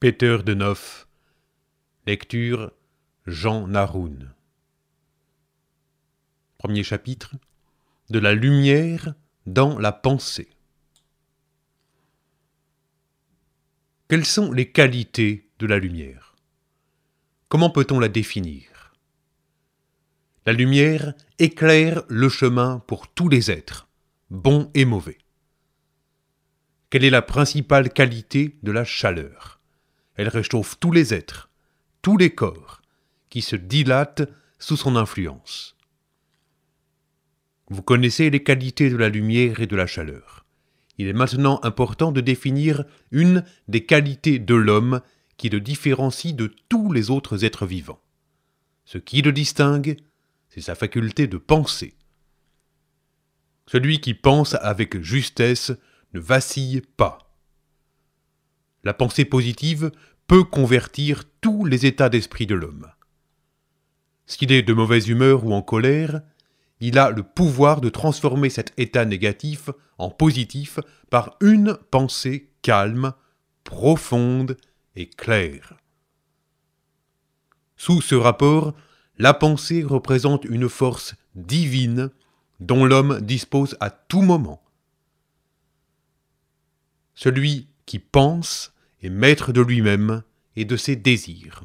Peter de Neuf, Lecture Jean Naroun. Premier chapitre De la lumière dans la pensée. Quelles sont les qualités de la lumière Comment peut-on la définir La lumière éclaire le chemin pour tous les êtres, bons et mauvais. Quelle est la principale qualité de la chaleur elle réchauffe tous les êtres, tous les corps, qui se dilatent sous son influence. Vous connaissez les qualités de la lumière et de la chaleur. Il est maintenant important de définir une des qualités de l'homme qui le différencie de tous les autres êtres vivants. Ce qui le distingue, c'est sa faculté de penser. Celui qui pense avec justesse ne vacille pas la pensée positive peut convertir tous les états d'esprit de l'homme. S'il est de mauvaise humeur ou en colère, il a le pouvoir de transformer cet état négatif en positif par une pensée calme, profonde et claire. Sous ce rapport, la pensée représente une force divine dont l'homme dispose à tout moment. Celui qui pense et maître de lui-même et de ses désirs.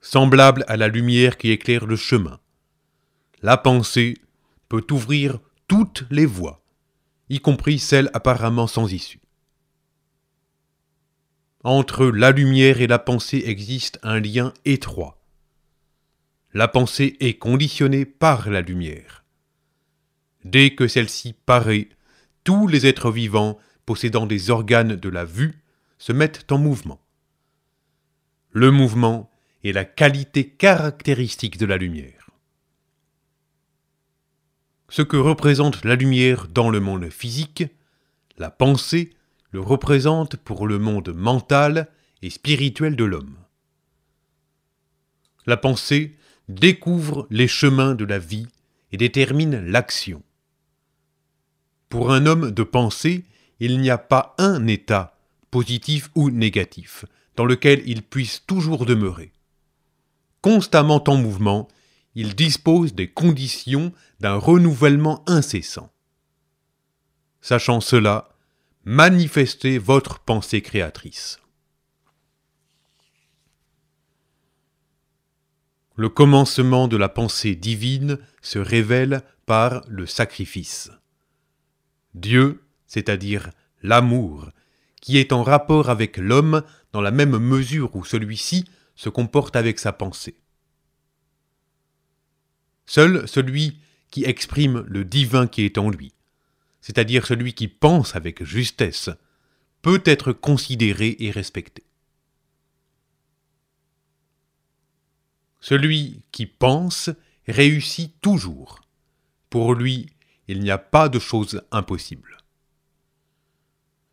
Semblable à la lumière qui éclaire le chemin, la pensée peut ouvrir toutes les voies, y compris celles apparemment sans issue. Entre la lumière et la pensée existe un lien étroit. La pensée est conditionnée par la lumière. Dès que celle-ci paraît, tous les êtres vivants possédant des organes de la vue se mettent en mouvement. Le mouvement est la qualité caractéristique de la lumière. Ce que représente la lumière dans le monde physique, la pensée le représente pour le monde mental et spirituel de l'homme. La pensée découvre les chemins de la vie et détermine l'action. Pour un homme de pensée, il n'y a pas un état, positif ou négatif, dans lequel il puisse toujours demeurer. Constamment en mouvement, il dispose des conditions d'un renouvellement incessant. Sachant cela, manifestez votre pensée créatrice. Le commencement de la pensée divine se révèle par le sacrifice. Dieu c'est-à-dire l'amour, qui est en rapport avec l'homme dans la même mesure où celui-ci se comporte avec sa pensée. Seul celui qui exprime le divin qui est en lui, c'est-à-dire celui qui pense avec justesse, peut être considéré et respecté. Celui qui pense réussit toujours. Pour lui, il n'y a pas de chose impossible.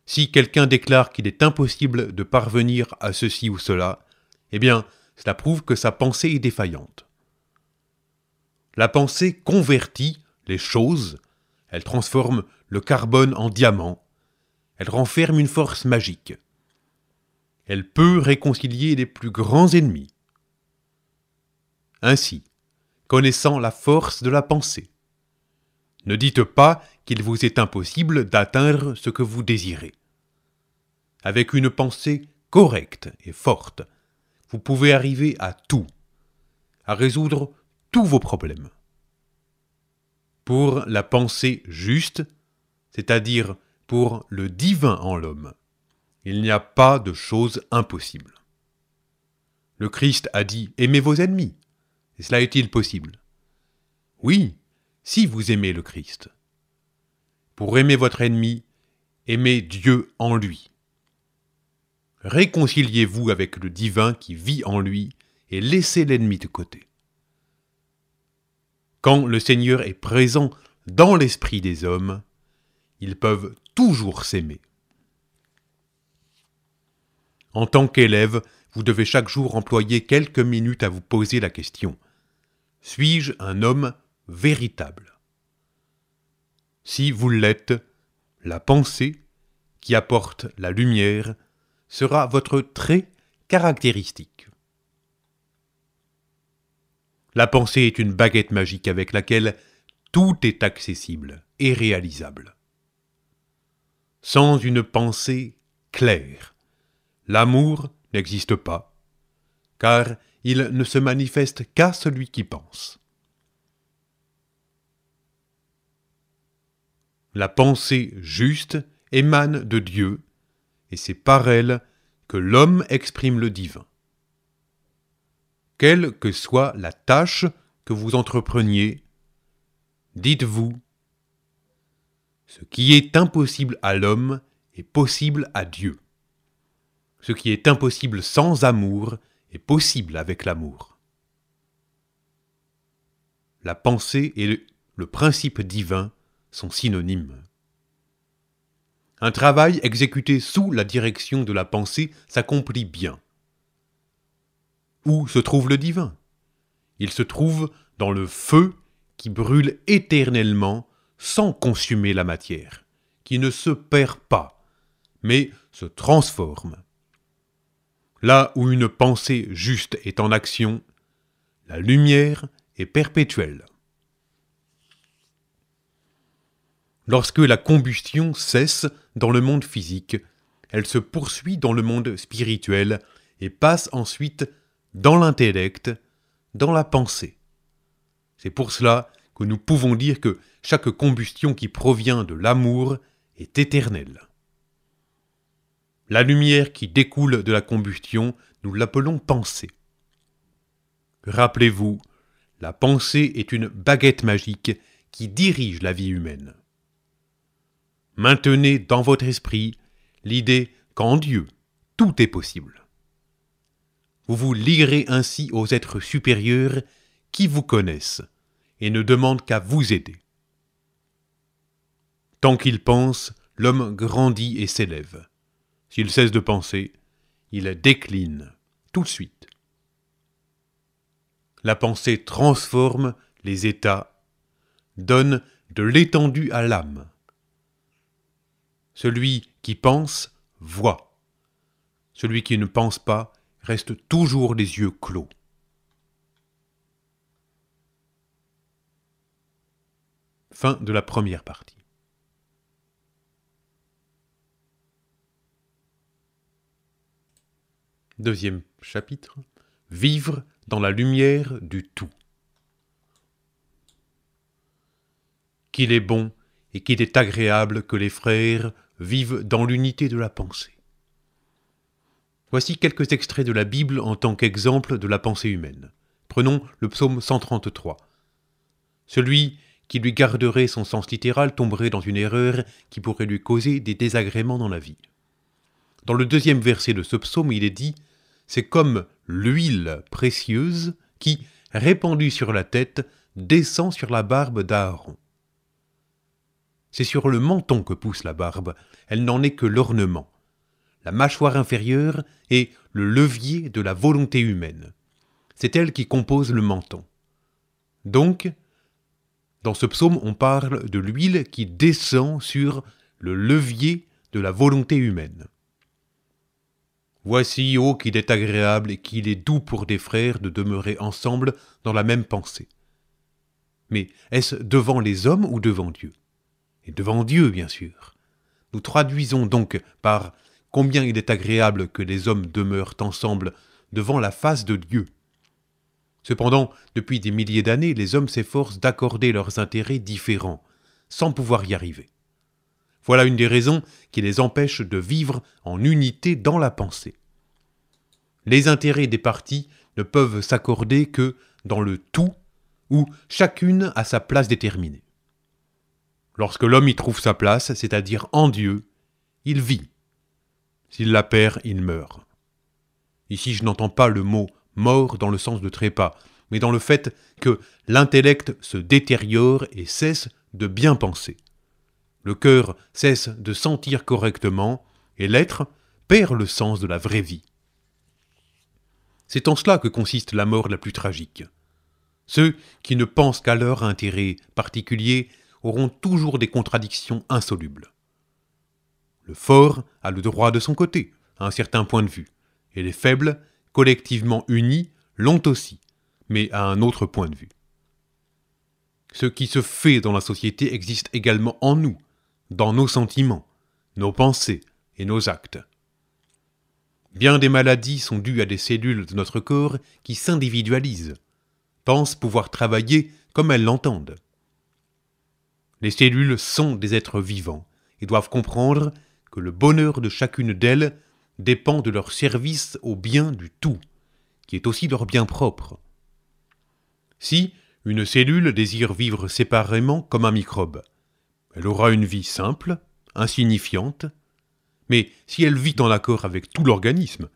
Si quelqu'un déclare qu'il est impossible de parvenir à ceci ou cela, eh bien, cela prouve que sa pensée est défaillante. La pensée convertit les choses, elle transforme le carbone en diamant, elle renferme une force magique. Elle peut réconcilier les plus grands ennemis. Ainsi, connaissant la force de la pensée, ne dites pas qu'il vous est impossible d'atteindre ce que vous désirez. Avec une pensée correcte et forte, vous pouvez arriver à tout, à résoudre tous vos problèmes. Pour la pensée juste, c'est-à-dire pour le divin en l'homme, il n'y a pas de chose impossible. Le Christ a dit ⁇ Aimez vos ennemis ⁇ et cela est-il possible Oui, si vous aimez le Christ. Pour aimer votre ennemi, aimez Dieu en lui. Réconciliez-vous avec le divin qui vit en lui et laissez l'ennemi de côté. Quand le Seigneur est présent dans l'esprit des hommes, ils peuvent toujours s'aimer. En tant qu'élève, vous devez chaque jour employer quelques minutes à vous poser la question. Suis-je un homme véritable. Si vous l'êtes, la pensée, qui apporte la lumière, sera votre trait caractéristique. La pensée est une baguette magique avec laquelle tout est accessible et réalisable. Sans une pensée claire, l'amour n'existe pas, car il ne se manifeste qu'à celui qui pense. La pensée juste émane de Dieu, et c'est par elle que l'homme exprime le divin. Quelle que soit la tâche que vous entrepreniez, dites-vous, ce qui est impossible à l'homme est possible à Dieu. Ce qui est impossible sans amour est possible avec l'amour. La pensée est le, principe divin sont synonymes. Un travail exécuté sous la direction de la pensée s'accomplit bien. Où se trouve le divin Il se trouve dans le feu qui brûle éternellement sans consumer la matière, qui ne se perd pas, mais se transforme. Là où une pensée juste est en action, la lumière est perpétuelle. Lorsque la combustion cesse dans le monde physique, elle se poursuit dans le monde spirituel et passe ensuite dans l'intellect, dans la pensée. C'est pour cela que nous pouvons dire que chaque combustion qui provient de l'amour est éternelle. La lumière qui découle de la combustion, nous l'appelons pensée. Rappelez-vous, la pensée est une baguette magique qui dirige la vie humaine. Maintenez dans votre esprit l'idée qu'en Dieu, tout est possible. Vous vous lierez ainsi aux êtres supérieurs qui vous connaissent et ne demandent qu'à vous aider. Tant qu'il pense, l'homme grandit et s'élève. S'il cesse de penser, il décline tout de suite. La pensée transforme les états, donne de l'étendue à l'âme. Celui qui pense voit. Celui qui ne pense pas reste toujours les yeux clos. Fin de la première partie. Deuxième chapitre. Vivre dans la lumière du tout. Qu'il est bon et qu'il est agréable que les frères vivent dans l'unité de la pensée. Voici quelques extraits de la Bible en tant qu'exemple de la pensée humaine. Prenons le psaume 133. Celui qui lui garderait son sens littéral tomberait dans une erreur qui pourrait lui causer des désagréments dans la vie. Dans le deuxième verset de ce psaume, il est dit C'est comme l'huile précieuse qui, répandue sur la tête, descend sur la barbe d'Aaron. C'est sur le menton que pousse la barbe, elle n'en est que l'ornement, la mâchoire inférieure est le levier de la volonté humaine. C'est elle qui compose le menton. Donc, dans ce psaume, on parle de l'huile qui descend sur le levier de la volonté humaine. Voici, ô qu'il est agréable et qu'il est doux pour des frères de demeurer ensemble dans la même pensée. Mais est-ce devant les hommes ou devant Dieu et devant Dieu, bien sûr. Nous traduisons donc par combien il est agréable que les hommes demeurent ensemble devant la face de Dieu. Cependant, depuis des milliers d'années, les hommes s'efforcent d'accorder leurs intérêts différents, sans pouvoir y arriver. Voilà une des raisons qui les empêche de vivre en unité dans la pensée. Les intérêts des parties ne peuvent s'accorder que dans le tout, où chacune a sa place déterminée. Lorsque l'homme y trouve sa place, c'est-à-dire en Dieu, il vit. S'il la perd, il meurt. Ici, je n'entends pas le mot mort dans le sens de trépas, mais dans le fait que l'intellect se détériore et cesse de bien penser. Le cœur cesse de sentir correctement et l'être perd le sens de la vraie vie. C'est en cela que consiste la mort la plus tragique. Ceux qui ne pensent qu'à leur intérêt particulier auront toujours des contradictions insolubles. Le fort a le droit de son côté, à un certain point de vue, et les faibles, collectivement unis, l'ont aussi, mais à un autre point de vue. Ce qui se fait dans la société existe également en nous, dans nos sentiments, nos pensées et nos actes. Bien des maladies sont dues à des cellules de notre corps qui s'individualisent, pensent pouvoir travailler comme elles l'entendent. Les cellules sont des êtres vivants et doivent comprendre que le bonheur de chacune d'elles dépend de leur service au bien du tout, qui est aussi leur bien propre. Si une cellule désire vivre séparément comme un microbe, elle aura une vie simple, insignifiante, mais si elle vit en accord avec tout l'organisme,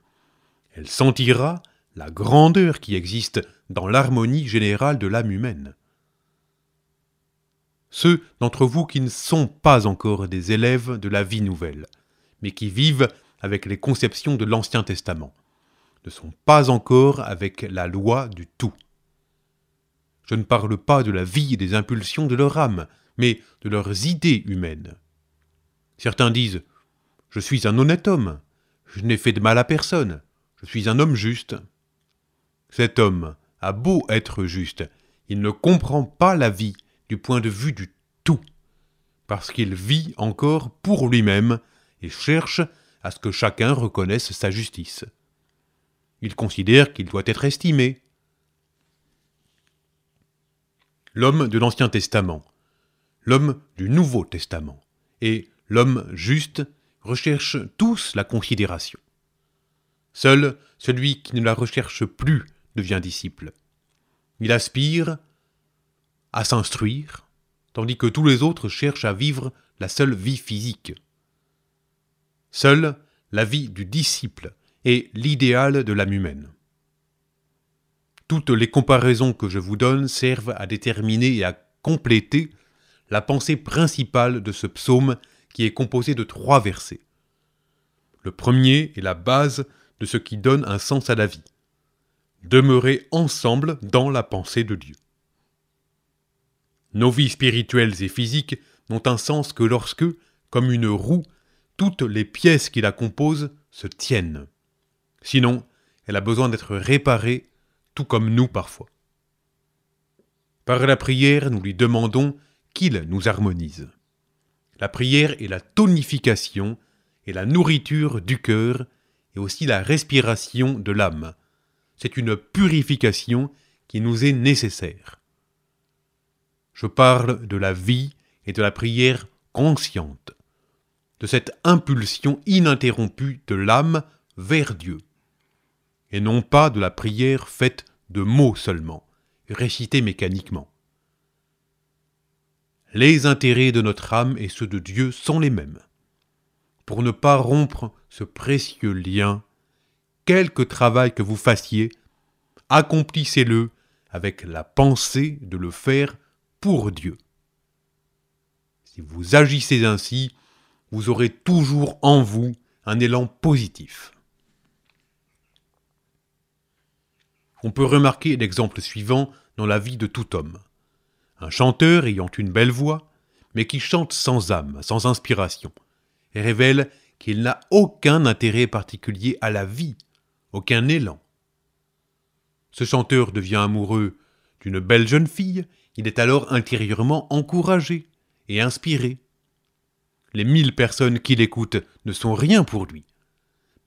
elle sentira la grandeur qui existe dans l'harmonie générale de l'âme humaine ceux d'entre vous qui ne sont pas encore des élèves de la vie nouvelle, mais qui vivent avec les conceptions de l'Ancien Testament, ne sont pas encore avec la loi du tout. Je ne parle pas de la vie et des impulsions de leur âme, mais de leurs idées humaines. Certains disent Je suis un honnête homme, je n'ai fait de mal à personne, je suis un homme juste. Cet homme a beau être juste, il ne comprend pas la vie du point de vue du tout, parce qu'il vit encore pour lui-même et cherche à ce que chacun reconnaisse sa justice. Il considère qu'il doit être estimé. L'homme de l'Ancien Testament, l'homme du Nouveau Testament et l'homme juste recherchent tous la considération. Seul celui qui ne la recherche plus devient disciple. Il aspire à s'instruire, tandis que tous les autres cherchent à vivre la seule vie physique. Seule la vie du disciple est l'idéal de l'âme humaine. Toutes les comparaisons que je vous donne servent à déterminer et à compléter la pensée principale de ce psaume qui est composé de trois versets. Le premier est la base de ce qui donne un sens à la vie. Demeurer ensemble dans la pensée de Dieu. Nos vies spirituelles et physiques n'ont un sens que lorsque, comme une roue, toutes les pièces qui la composent se tiennent. Sinon, elle a besoin d'être réparée, tout comme nous parfois. Par la prière, nous lui demandons qu'il nous harmonise. La prière est la tonification et la nourriture du cœur et aussi la respiration de l'âme. C'est une purification qui nous est nécessaire je parle de la vie et de la prière consciente, de cette impulsion ininterrompue de l'âme vers Dieu, et non pas de la prière faite de mots seulement, récitée mécaniquement. Les intérêts de notre âme et ceux de Dieu sont les mêmes. Pour ne pas rompre ce précieux lien, quelque travail que vous fassiez, accomplissez-le avec la pensée de le faire pour Dieu. Si vous agissez ainsi, vous aurez toujours en vous un élan positif. On peut remarquer l'exemple suivant dans la vie de tout homme. Un chanteur ayant une belle voix, mais qui chante sans âme, sans inspiration, et révèle qu'il n'a aucun intérêt particulier à la vie, aucun élan. Ce chanteur devient amoureux d'une belle jeune fille il est alors intérieurement encouragé et inspiré. Les mille personnes qui l'écoutent ne sont rien pour lui.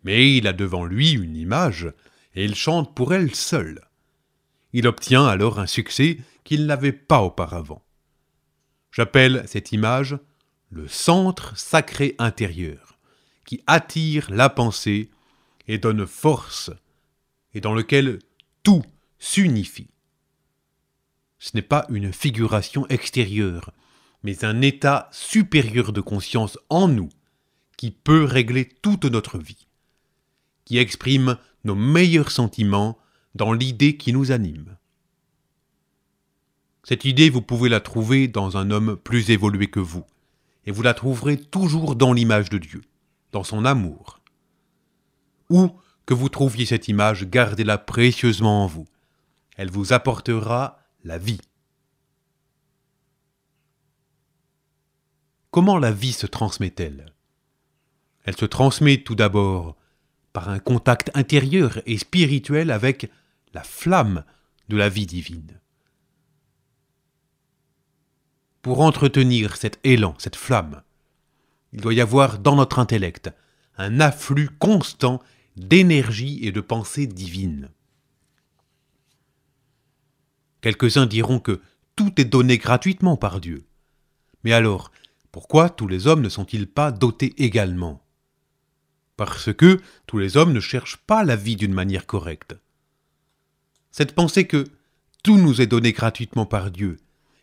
Mais il a devant lui une image, et il chante pour elle seule. Il obtient alors un succès qu'il n'avait pas auparavant. J'appelle cette image le centre sacré intérieur, qui attire la pensée et donne force, et dans lequel tout s'unifie ce n'est pas une figuration extérieure, mais un état supérieur de conscience en nous qui peut régler toute notre vie, qui exprime nos meilleurs sentiments dans l'idée qui nous anime. Cette idée, vous pouvez la trouver dans un homme plus évolué que vous, et vous la trouverez toujours dans l'image de Dieu, dans son amour. Où que vous trouviez cette image, gardez-la précieusement en vous. Elle vous apportera la vie. Comment la vie se transmet-elle Elle se transmet tout d'abord par un contact intérieur et spirituel avec la flamme de la vie divine. Pour entretenir cet élan, cette flamme, il doit y avoir dans notre intellect un afflux constant d'énergie et de pensée divine. Quelques-uns diront que tout est donné gratuitement par Dieu. Mais alors, pourquoi tous les hommes ne sont-ils pas dotés également Parce que tous les hommes ne cherchent pas la vie d'une manière correcte. Cette pensée que tout nous est donné gratuitement par Dieu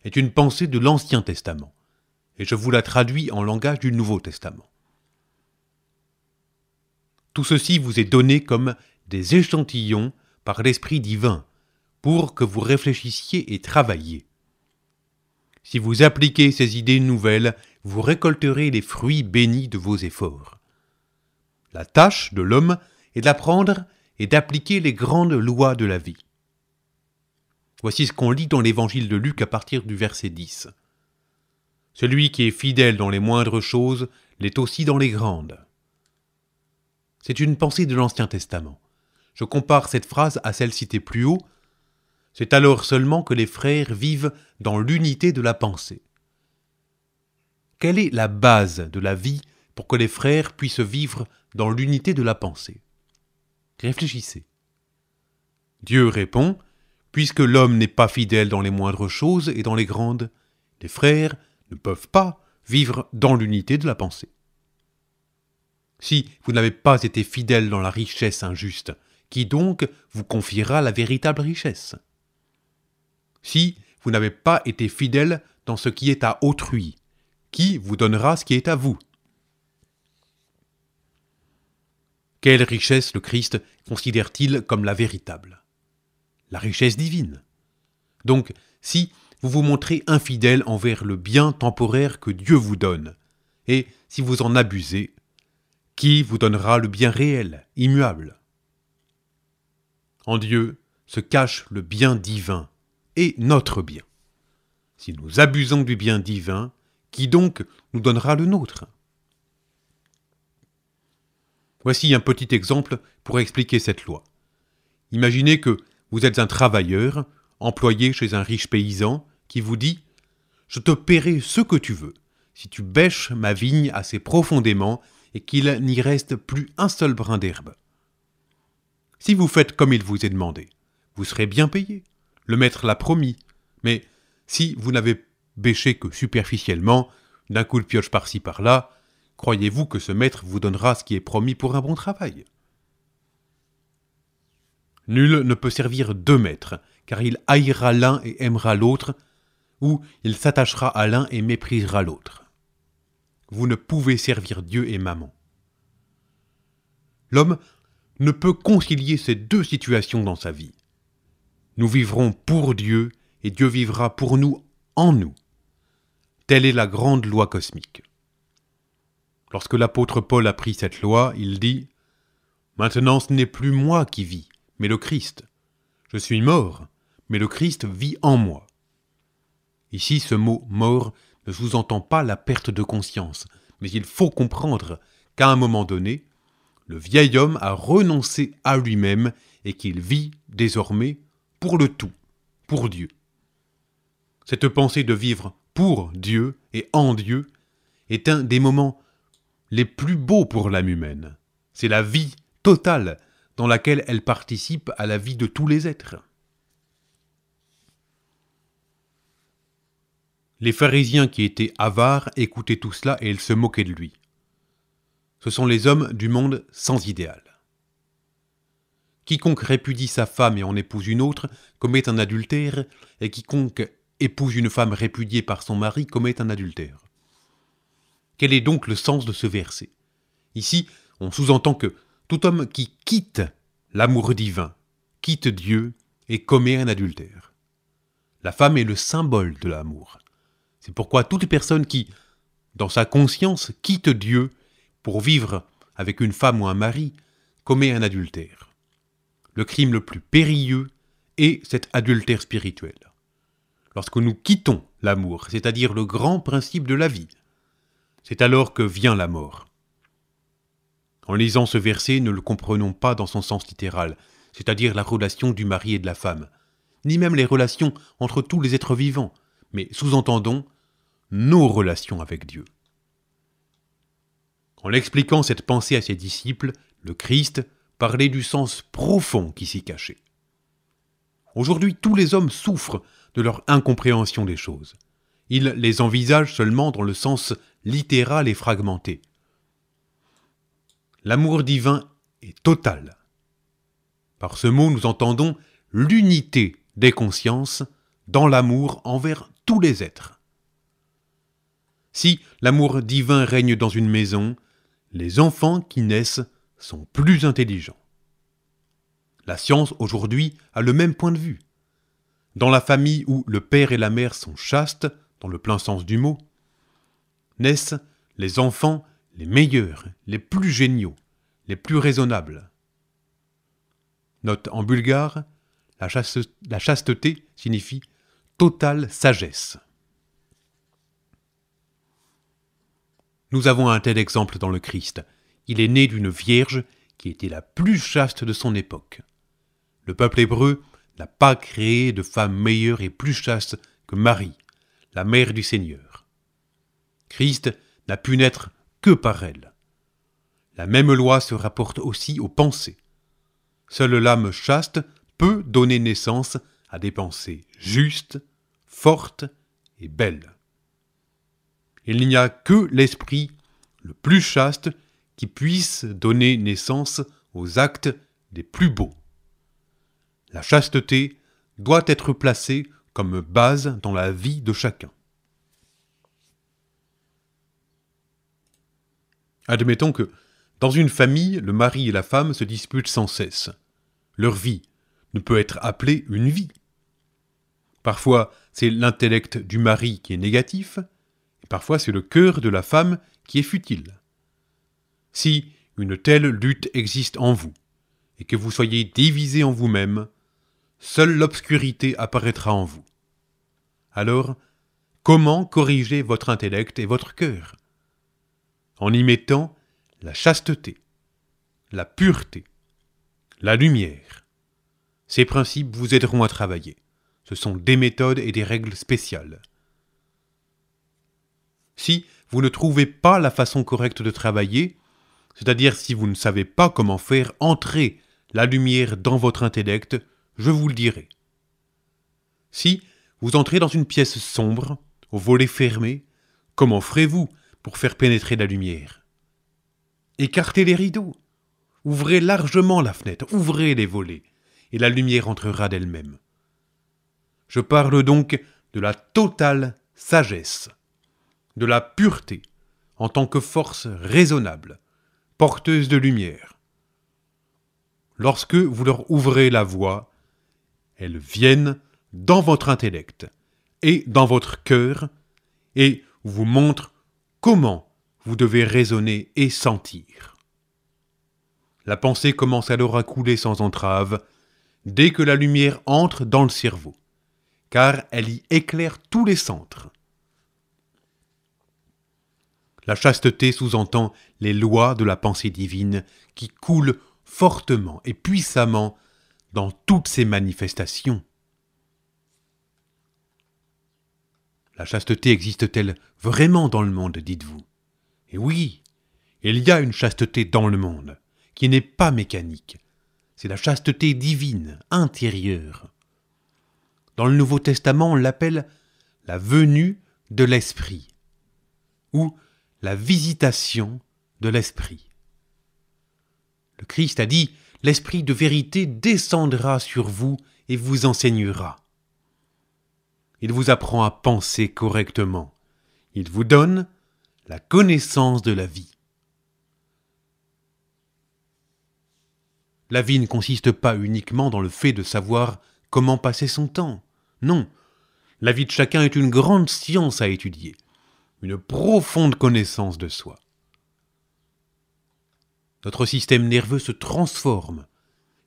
est une pensée de l'Ancien Testament, et je vous la traduis en langage du Nouveau Testament. Tout ceci vous est donné comme des échantillons par l'Esprit divin, pour que vous réfléchissiez et travailliez. Si vous appliquez ces idées nouvelles, vous récolterez les fruits bénis de vos efforts. La tâche de l'homme est d'apprendre et d'appliquer les grandes lois de la vie. Voici ce qu'on lit dans l'évangile de Luc à partir du verset 10. Celui qui est fidèle dans les moindres choses l'est aussi dans les grandes. C'est une pensée de l'Ancien Testament. Je compare cette phrase à celle citée plus haut c'est alors seulement que les frères vivent dans l'unité de la pensée. Quelle est la base de la vie pour que les frères puissent vivre dans l'unité de la pensée Réfléchissez. Dieu répond, puisque l'homme n'est pas fidèle dans les moindres choses et dans les grandes, les frères ne peuvent pas vivre dans l'unité de la pensée. Si vous n'avez pas été fidèle dans la richesse injuste, qui donc vous confiera la véritable richesse si vous n'avez pas été fidèle dans ce qui est à autrui, qui vous donnera ce qui est à vous Quelle richesse le Christ considère-t-il comme la véritable La richesse divine. Donc, si vous vous montrez infidèle envers le bien temporaire que Dieu vous donne, et si vous en abusez, qui vous donnera le bien réel, immuable En Dieu se cache le bien divin, et notre bien. Si nous abusons du bien divin, qui donc nous donnera le nôtre Voici un petit exemple pour expliquer cette loi. Imaginez que vous êtes un travailleur, employé chez un riche paysan, qui vous dit ⁇ Je te paierai ce que tu veux, si tu bêches ma vigne assez profondément et qu'il n'y reste plus un seul brin d'herbe. Si vous faites comme il vous est demandé, vous serez bien payé. ⁇ le maître l'a promis. Mais si vous n'avez bêché que superficiellement, d'un coup de pioche par-ci par-là, croyez-vous que ce maître vous donnera ce qui est promis pour un bon travail Nul ne peut servir deux maîtres, car il haïra l'un et aimera l'autre, ou il s'attachera à l'un et méprisera l'autre. Vous ne pouvez servir Dieu et maman. L'homme ne peut concilier ces deux situations dans sa vie. Nous vivrons pour Dieu et Dieu vivra pour nous en nous. Telle est la grande loi cosmique. Lorsque l'apôtre Paul a pris cette loi, il dit Maintenant ce n'est plus moi qui vis, mais le Christ. Je suis mort, mais le Christ vit en moi. Ici, ce mot mort ne sous-entend pas la perte de conscience, mais il faut comprendre qu'à un moment donné, le vieil homme a renoncé à lui-même et qu'il vit désormais pour le tout, pour Dieu. Cette pensée de vivre pour Dieu et en Dieu est un des moments les plus beaux pour l'âme humaine. C'est la vie totale dans laquelle elle participe à la vie de tous les êtres. Les pharisiens qui étaient avares écoutaient tout cela et ils se moquaient de lui. Ce sont les hommes du monde sans idéal. Quiconque répudie sa femme et en épouse une autre commet un adultère, et quiconque épouse une femme répudiée par son mari commet un adultère. Quel est donc le sens de ce verset Ici, on sous-entend que tout homme qui quitte l'amour divin, quitte Dieu et commet un adultère. La femme est le symbole de l'amour. C'est pourquoi toute personne qui, dans sa conscience, quitte Dieu pour vivre avec une femme ou un mari, commet un adultère le crime le plus périlleux est cet adultère spirituel. Lorsque nous quittons l'amour, c'est-à-dire le grand principe de la vie, c'est alors que vient la mort. En lisant ce verset, ne le comprenons pas dans son sens littéral, c'est-à-dire la relation du mari et de la femme, ni même les relations entre tous les êtres vivants, mais sous-entendons nos relations avec Dieu. En expliquant cette pensée à ses disciples, le Christ parler du sens profond qui s'y cachait. Aujourd'hui, tous les hommes souffrent de leur incompréhension des choses. Ils les envisagent seulement dans le sens littéral et fragmenté. L'amour divin est total. Par ce mot, nous entendons l'unité des consciences dans l'amour envers tous les êtres. Si l'amour divin règne dans une maison, les enfants qui naissent sont plus intelligents. La science aujourd'hui a le même point de vue. Dans la famille où le père et la mère sont chastes, dans le plein sens du mot, naissent les enfants les meilleurs, les plus géniaux, les plus raisonnables. Note en bulgare, la, la chasteté signifie totale sagesse. Nous avons un tel exemple dans le Christ, il est né d'une vierge qui était la plus chaste de son époque. Le peuple hébreu n'a pas créé de femme meilleure et plus chaste que Marie, la mère du Seigneur. Christ n'a pu naître que par elle. La même loi se rapporte aussi aux pensées. Seule l'âme chaste peut donner naissance à des pensées justes, fortes et belles. Il n'y a que l'esprit le plus chaste qui puisse donner naissance aux actes des plus beaux. La chasteté doit être placée comme base dans la vie de chacun. Admettons que, dans une famille, le mari et la femme se disputent sans cesse. Leur vie ne peut être appelée une vie. Parfois, c'est l'intellect du mari qui est négatif, et parfois c'est le cœur de la femme qui est futile si une telle lutte existe en vous, et que vous soyez divisé en vous-même, seule l'obscurité apparaîtra en vous. Alors, comment corriger votre intellect et votre cœur En y mettant la chasteté, la pureté, la lumière. Ces principes vous aideront à travailler. Ce sont des méthodes et des règles spéciales. Si vous ne trouvez pas la façon correcte de travailler, c'est-à-dire si vous ne savez pas comment faire entrer la lumière dans votre intellect, je vous le dirai. Si vous entrez dans une pièce sombre, au volet fermé, comment ferez-vous pour faire pénétrer la lumière Écartez les rideaux, ouvrez largement la fenêtre, ouvrez les volets, et la lumière entrera d'elle-même. Je parle donc de la totale sagesse, de la pureté, en tant que force raisonnable, porteuses de lumière. Lorsque vous leur ouvrez la voie, elles viennent dans votre intellect et dans votre cœur et vous montrent comment vous devez raisonner et sentir. La pensée commence alors à couler sans entrave dès que la lumière entre dans le cerveau, car elle y éclaire tous les centres. La chasteté sous-entend les lois de la pensée divine qui coulent fortement et puissamment dans toutes ses manifestations. La chasteté existe-t-elle vraiment dans le monde, dites-vous Et eh oui, il y a une chasteté dans le monde, qui n'est pas mécanique. C'est la chasteté divine, intérieure. Dans le Nouveau Testament, on l'appelle la venue de l'Esprit, ou la visitation de l'Esprit. Le Christ a dit, L'Esprit de vérité descendra sur vous et vous enseignera. Il vous apprend à penser correctement. Il vous donne la connaissance de la vie. La vie ne consiste pas uniquement dans le fait de savoir comment passer son temps. Non, la vie de chacun est une grande science à étudier une profonde connaissance de soi. Notre système nerveux se transforme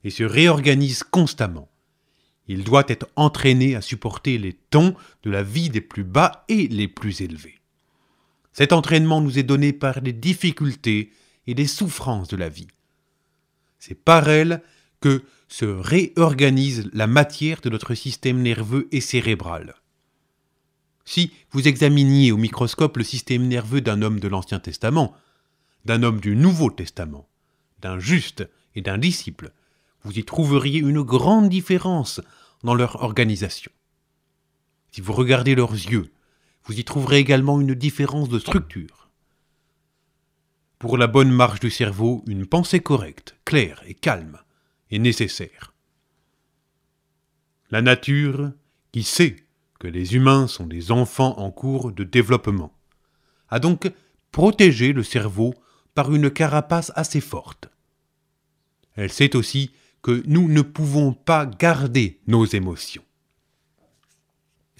et se réorganise constamment. Il doit être entraîné à supporter les tons de la vie des plus bas et les plus élevés. Cet entraînement nous est donné par les difficultés et les souffrances de la vie. C'est par elles que se réorganise la matière de notre système nerveux et cérébral. Si vous examiniez au microscope le système nerveux d'un homme de l'Ancien Testament, d'un homme du Nouveau Testament, d'un juste et d'un disciple, vous y trouveriez une grande différence dans leur organisation. Si vous regardez leurs yeux, vous y trouverez également une différence de structure. Pour la bonne marche du cerveau, une pensée correcte, claire et calme est nécessaire. La nature, qui sait que les humains sont des enfants en cours de développement, a donc protégé le cerveau par une carapace assez forte. Elle sait aussi que nous ne pouvons pas garder nos émotions.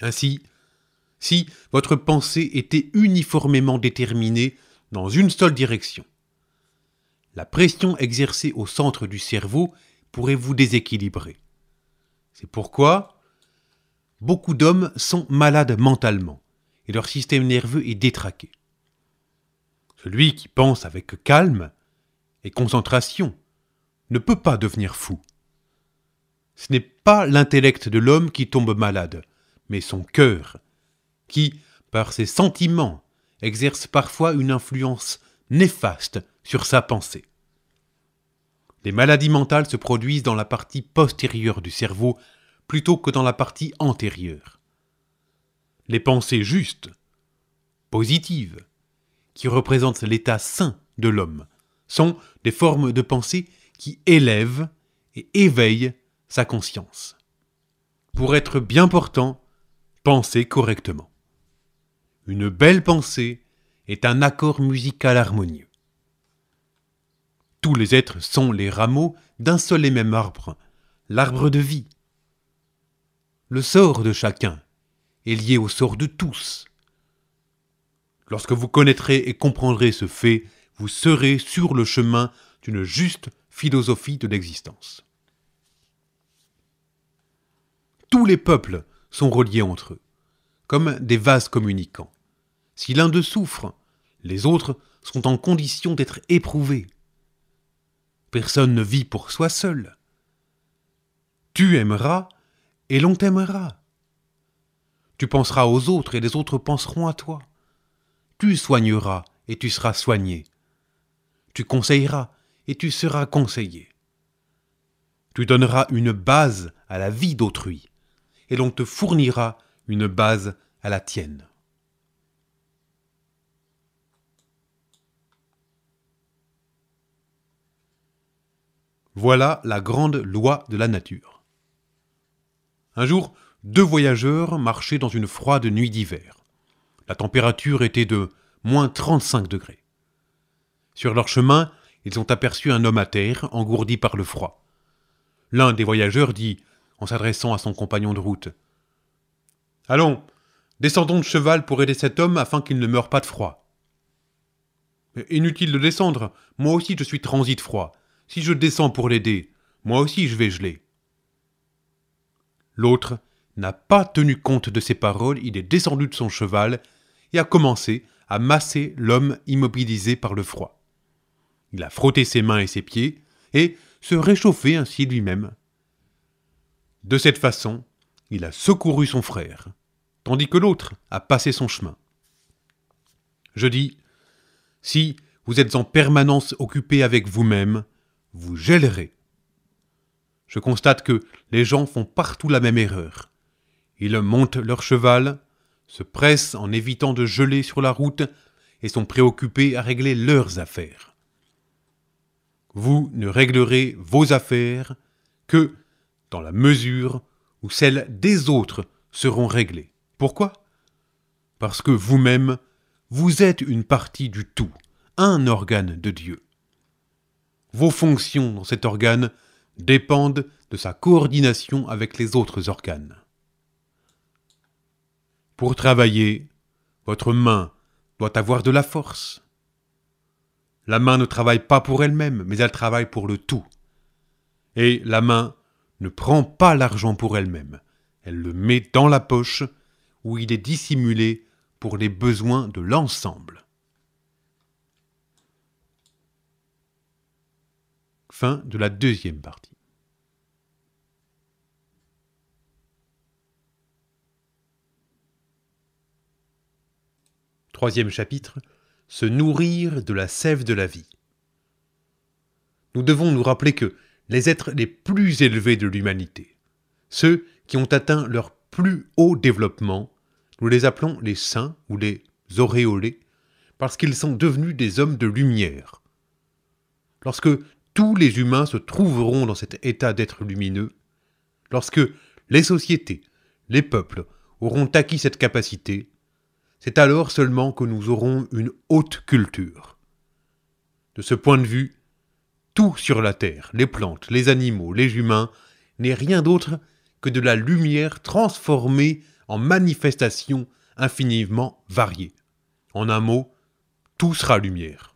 Ainsi, si votre pensée était uniformément déterminée dans une seule direction, la pression exercée au centre du cerveau pourrait vous déséquilibrer. C'est pourquoi beaucoup d'hommes sont malades mentalement et leur système nerveux est détraqué. Celui qui pense avec calme et concentration ne peut pas devenir fou. Ce n'est pas l'intellect de l'homme qui tombe malade, mais son cœur, qui, par ses sentiments, exerce parfois une influence néfaste sur sa pensée. Les maladies mentales se produisent dans la partie postérieure du cerveau plutôt que dans la partie antérieure. Les pensées justes, positives, qui représentent l'état sain de l'homme, sont des formes de pensée qui élèvent et éveillent sa conscience. Pour être bien portant, pensez correctement. Une belle pensée est un accord musical harmonieux. Tous les êtres sont les rameaux d'un seul et même arbre, l'arbre de vie, le sort de chacun est lié au sort de tous. Lorsque vous connaîtrez et comprendrez ce fait, vous serez sur le chemin d'une juste philosophie de l'existence. Tous les peuples sont reliés entre eux, comme des vases communicants. Si l'un d'eux souffre, les autres sont en condition d'être éprouvés. Personne ne vit pour soi seul. Tu aimeras et l'on t'aimera. Tu penseras aux autres et les autres penseront à toi. Tu soigneras et tu seras soigné. Tu conseilleras et tu seras conseillé. Tu donneras une base à la vie d'autrui et l'on te fournira une base à la tienne. Voilà la grande loi de la nature. Un jour, deux voyageurs marchaient dans une froide nuit d'hiver. La température était de moins 35 degrés. Sur leur chemin, ils ont aperçu un homme à terre, engourdi par le froid. L'un des voyageurs dit, en s'adressant à son compagnon de route Allons, descendons de cheval pour aider cet homme afin qu'il ne meure pas de froid. Inutile de descendre, moi aussi je suis transi de froid. Si je descends pour l'aider, moi aussi je vais geler. L'autre n'a pas tenu compte de ses paroles, il est descendu de son cheval et a commencé à masser l'homme immobilisé par le froid. Il a frotté ses mains et ses pieds et se réchauffé ainsi lui-même. De cette façon, il a secouru son frère, tandis que l'autre a passé son chemin. Je dis, si vous êtes en permanence occupé avec vous-même, vous gèlerez je constate que les gens font partout la même erreur. Ils montent leur cheval, se pressent en évitant de geler sur la route et sont préoccupés à régler leurs affaires. Vous ne réglerez vos affaires que dans la mesure où celles des autres seront réglées. Pourquoi Parce que vous-même, vous êtes une partie du tout, un organe de Dieu. Vos fonctions dans cet organe dépendent de sa coordination avec les autres organes. Pour travailler, votre main doit avoir de la force. La main ne travaille pas pour elle-même, mais elle travaille pour le tout. Et la main ne prend pas l'argent pour elle-même, elle le met dans la poche où il est dissimulé pour les besoins de l'ensemble. Fin de la deuxième partie. Troisième chapitre. Se nourrir de la sève de la vie. Nous devons nous rappeler que les êtres les plus élevés de l'humanité, ceux qui ont atteint leur plus haut développement, nous les appelons les saints ou les auréolés, parce qu'ils sont devenus des hommes de lumière. Lorsque tous les humains se trouveront dans cet état d'être lumineux, lorsque les sociétés, les peuples auront acquis cette capacité, c'est alors seulement que nous aurons une haute culture. De ce point de vue, tout sur la Terre, les plantes, les animaux, les humains, n'est rien d'autre que de la lumière transformée en manifestations infiniment variées. En un mot, tout sera lumière.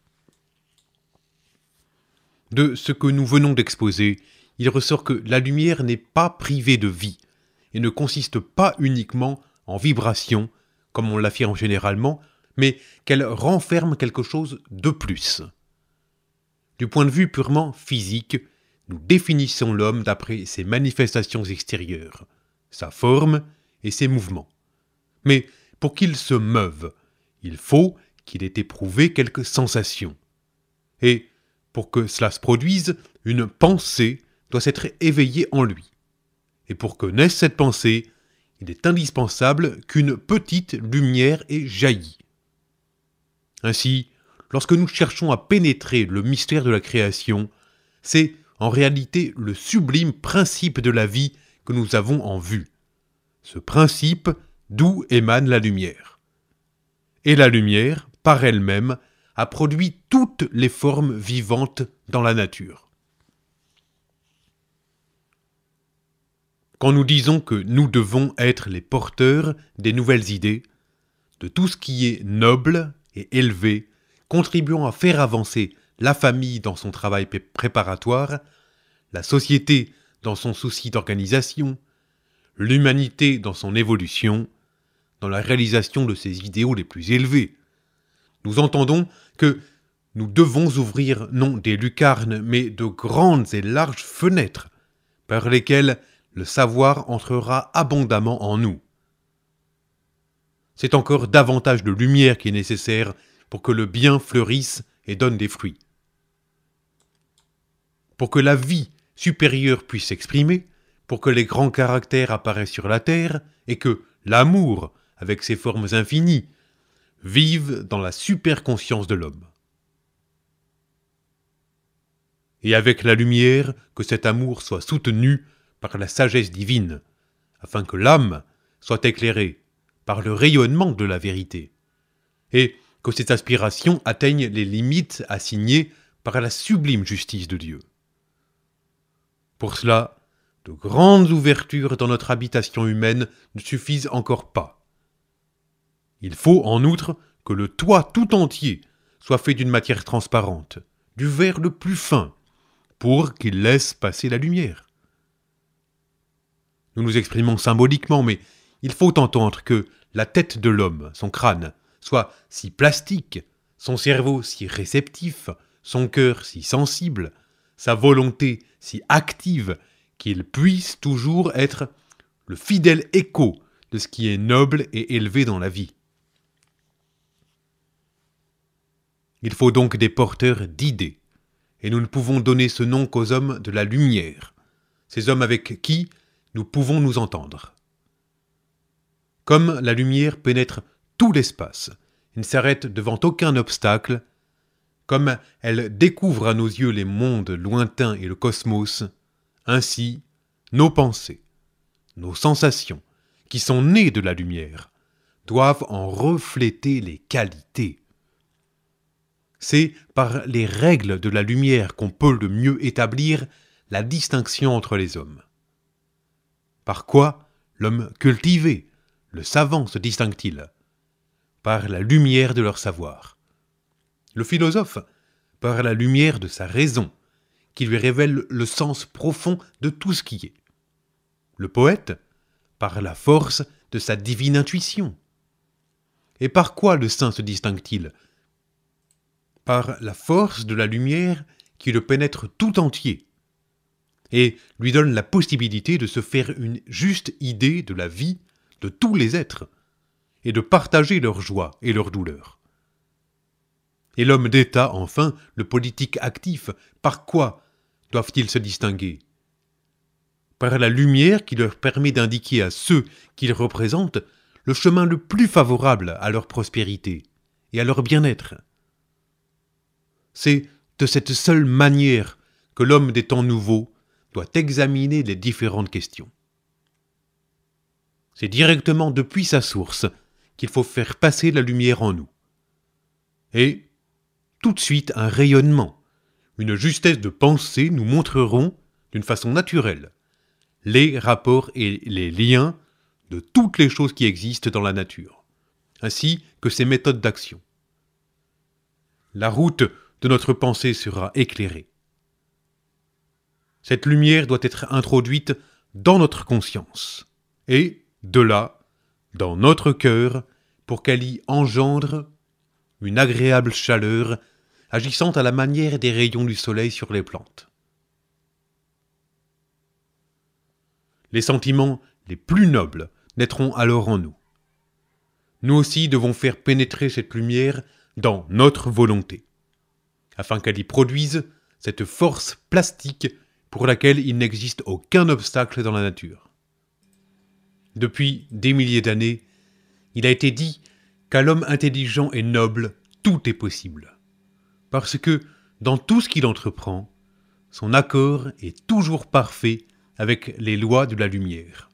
De ce que nous venons d'exposer, il ressort que la lumière n'est pas privée de vie et ne consiste pas uniquement en vibration, comme on l'affirme généralement, mais qu'elle renferme quelque chose de plus. Du point de vue purement physique, nous définissons l'homme d'après ses manifestations extérieures, sa forme et ses mouvements. Mais pour qu'il se meuve, il faut qu'il ait éprouvé quelques sensations. Et pour que cela se produise, une pensée doit s'être éveillée en lui. Et pour que naisse cette pensée, il est indispensable qu'une petite lumière ait jailli. Ainsi, lorsque nous cherchons à pénétrer le mystère de la création, c'est en réalité le sublime principe de la vie que nous avons en vue. Ce principe d'où émane la lumière. Et la lumière, par elle-même, a produit toutes les formes vivantes dans la nature. Quand nous disons que nous devons être les porteurs des nouvelles idées, de tout ce qui est noble et élevé, contribuant à faire avancer la famille dans son travail préparatoire, la société dans son souci d'organisation, l'humanité dans son évolution, dans la réalisation de ses idéaux les plus élevés. Nous entendons que nous devons ouvrir non des lucarnes, mais de grandes et larges fenêtres, par lesquelles le savoir entrera abondamment en nous. C'est encore davantage de lumière qui est nécessaire pour que le bien fleurisse et donne des fruits. Pour que la vie supérieure puisse s'exprimer, pour que les grands caractères apparaissent sur la terre, et que l'amour, avec ses formes infinies, vivent dans la superconscience de l'homme. Et avec la lumière, que cet amour soit soutenu par la sagesse divine, afin que l'âme soit éclairée par le rayonnement de la vérité, et que cette aspiration atteigne les limites assignées par la sublime justice de Dieu. Pour cela, de grandes ouvertures dans notre habitation humaine ne suffisent encore pas il faut, en outre, que le toit tout entier soit fait d'une matière transparente, du verre le plus fin, pour qu'il laisse passer la lumière. Nous nous exprimons symboliquement, mais il faut entendre que la tête de l'homme, son crâne, soit si plastique, son cerveau si réceptif, son cœur si sensible, sa volonté si active, qu'il puisse toujours être le fidèle écho de ce qui est noble et élevé dans la vie. Il faut donc des porteurs d'idées, et nous ne pouvons donner ce nom qu'aux hommes de la lumière, ces hommes avec qui nous pouvons nous entendre. Comme la lumière pénètre tout l'espace, et ne s'arrête devant aucun obstacle, comme elle découvre à nos yeux les mondes lointains et le cosmos, ainsi nos pensées, nos sensations, qui sont nées de la lumière, doivent en refléter les qualités. C'est par les règles de la lumière qu'on peut le mieux établir la distinction entre les hommes. Par quoi l'homme cultivé, le savant se distingue-t-il Par la lumière de leur savoir. Le philosophe, par la lumière de sa raison, qui lui révèle le sens profond de tout ce qui est. Le poète, par la force de sa divine intuition. Et par quoi le saint se distingue-t-il par la force de la lumière qui le pénètre tout entier, et lui donne la possibilité de se faire une juste idée de la vie de tous les êtres, et de partager leur joie et leur douleur. Et l'homme d'État, enfin, le politique actif, par quoi doivent-ils se distinguer Par la lumière qui leur permet d'indiquer à ceux qu'ils représentent le chemin le plus favorable à leur prospérité et à leur bien-être. C'est de cette seule manière que l'homme des temps nouveaux doit examiner les différentes questions. C'est directement depuis sa source qu'il faut faire passer la lumière en nous. Et, tout de suite, un rayonnement, une justesse de pensée nous montreront, d'une façon naturelle, les rapports et les liens de toutes les choses qui existent dans la nature, ainsi que ses méthodes d'action. La route de notre pensée sera éclairée. Cette lumière doit être introduite dans notre conscience et, de là, dans notre cœur pour qu'elle y engendre une agréable chaleur agissant à la manière des rayons du soleil sur les plantes. Les sentiments les plus nobles naîtront alors en nous. Nous aussi devons faire pénétrer cette lumière dans notre volonté afin qu'elle y produise cette force plastique pour laquelle il n'existe aucun obstacle dans la nature. Depuis des milliers d'années, il a été dit qu'à l'homme intelligent et noble, tout est possible. Parce que, dans tout ce qu'il entreprend, son accord est toujours parfait avec les lois de la lumière.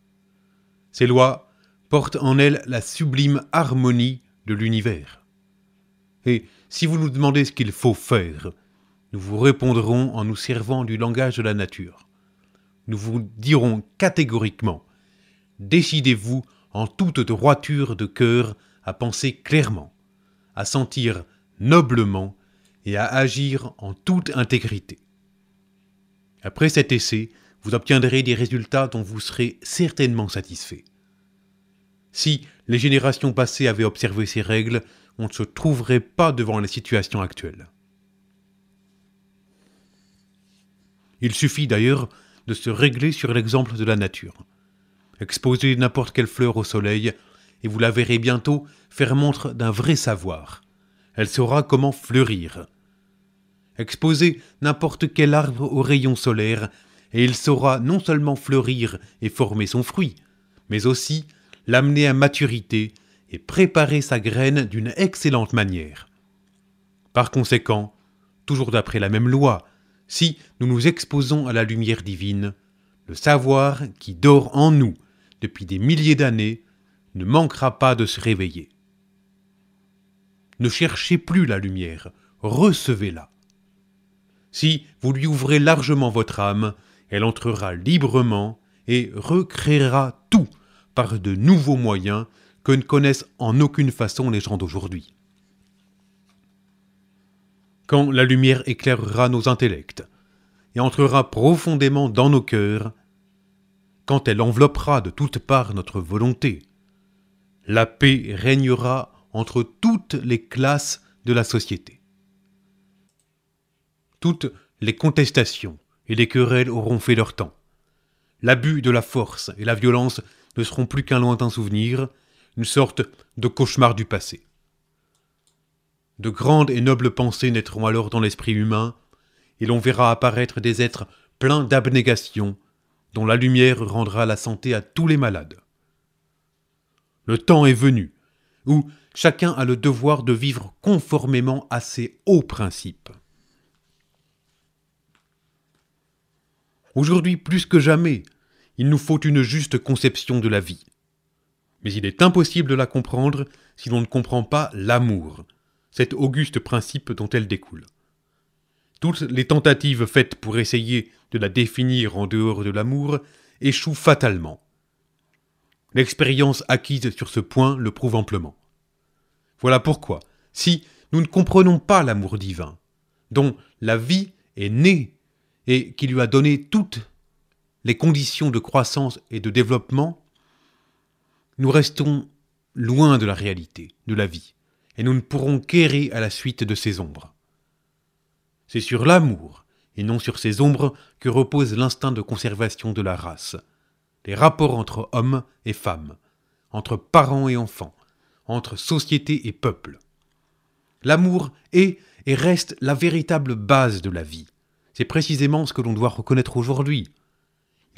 Ces lois portent en elles la sublime harmonie de l'univers. Et si vous nous demandez ce qu'il faut faire, nous vous répondrons en nous servant du langage de la nature. Nous vous dirons catégoriquement Décidez-vous en toute droiture de cœur à penser clairement, à sentir noblement et à agir en toute intégrité. Après cet essai, vous obtiendrez des résultats dont vous serez certainement satisfait. Si les générations passées avaient observé ces règles, on ne se trouverait pas devant la situation actuelle. Il suffit d'ailleurs de se régler sur l'exemple de la nature. Exposez n'importe quelle fleur au soleil, et vous la verrez bientôt faire montre d'un vrai savoir. Elle saura comment fleurir. Exposez n'importe quel arbre au rayon solaire, et il saura non seulement fleurir et former son fruit, mais aussi l'amener à maturité et préparer sa graine d'une excellente manière. Par conséquent, toujours d'après la même loi, si nous nous exposons à la lumière divine, le savoir qui dort en nous depuis des milliers d'années ne manquera pas de se réveiller. Ne cherchez plus la lumière, recevez-la. Si vous lui ouvrez largement votre âme, elle entrera librement et recréera tout par de nouveaux moyens que ne connaissent en aucune façon les gens d'aujourd'hui. Quand la lumière éclairera nos intellects et entrera profondément dans nos cœurs, quand elle enveloppera de toutes parts notre volonté, la paix régnera entre toutes les classes de la société. Toutes les contestations et les querelles auront fait leur temps. L'abus de la force et la violence ne seront plus qu'un lointain souvenir, une sorte de cauchemar du passé. De grandes et nobles pensées naîtront alors dans l'esprit humain, et l'on verra apparaître des êtres pleins d'abnégation, dont la lumière rendra la santé à tous les malades. Le temps est venu, où chacun a le devoir de vivre conformément à ses hauts principes. Aujourd'hui plus que jamais, il nous faut une juste conception de la vie, mais il est impossible de la comprendre si l'on ne comprend pas l'amour, cet auguste principe dont elle découle. Toutes les tentatives faites pour essayer de la définir en dehors de l'amour échouent fatalement. L'expérience acquise sur ce point le prouve amplement. Voilà pourquoi, si nous ne comprenons pas l'amour divin, dont la vie est née et qui lui a donné toutes les conditions de croissance et de développement, nous restons loin de la réalité, de la vie, et nous ne pourrons qu'errer à la suite de ces ombres. C'est sur l'amour, et non sur ces ombres, que repose l'instinct de conservation de la race, les rapports entre hommes et femmes, entre parents et enfants, entre société et peuple. L'amour est et reste la véritable base de la vie. C'est précisément ce que l'on doit reconnaître aujourd'hui.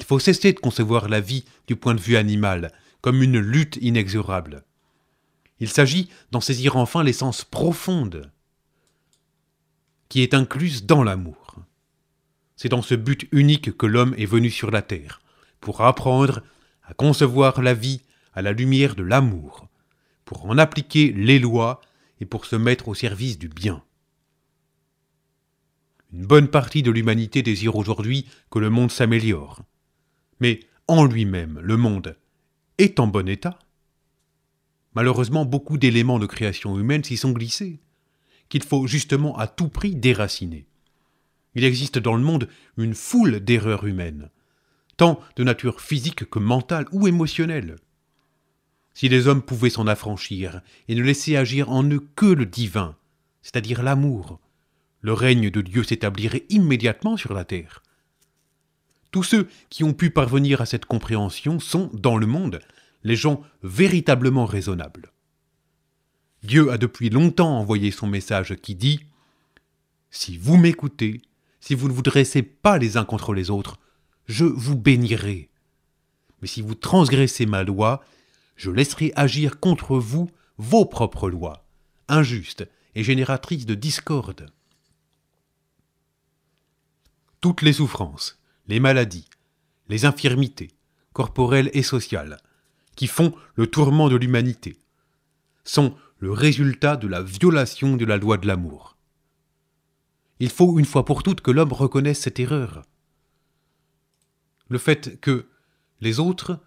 Il faut cesser de concevoir la vie du point de vue animal, comme une lutte inexorable. Il s'agit d'en saisir enfin l'essence profonde qui est incluse dans l'amour. C'est dans ce but unique que l'homme est venu sur la terre, pour apprendre à concevoir la vie à la lumière de l'amour, pour en appliquer les lois et pour se mettre au service du bien. Une bonne partie de l'humanité désire aujourd'hui que le monde s'améliore. Mais en lui-même, le monde, est en bon état. Malheureusement, beaucoup d'éléments de création humaine s'y sont glissés, qu'il faut justement à tout prix déraciner. Il existe dans le monde une foule d'erreurs humaines, tant de nature physique que mentale ou émotionnelle. Si les hommes pouvaient s'en affranchir et ne laisser agir en eux que le divin, c'est-à-dire l'amour, le règne de Dieu s'établirait immédiatement sur la terre. Tous ceux qui ont pu parvenir à cette compréhension sont, dans le monde, les gens véritablement raisonnables. Dieu a depuis longtemps envoyé son message qui dit ⁇ Si vous m'écoutez, si vous ne vous dressez pas les uns contre les autres, je vous bénirai. Mais si vous transgressez ma loi, je laisserai agir contre vous vos propres lois, injustes et génératrices de discorde. Toutes les souffrances, les maladies, les infirmités, corporelles et sociales, qui font le tourment de l'humanité, sont le résultat de la violation de la loi de l'amour. Il faut une fois pour toutes que l'homme reconnaisse cette erreur. Le fait que les autres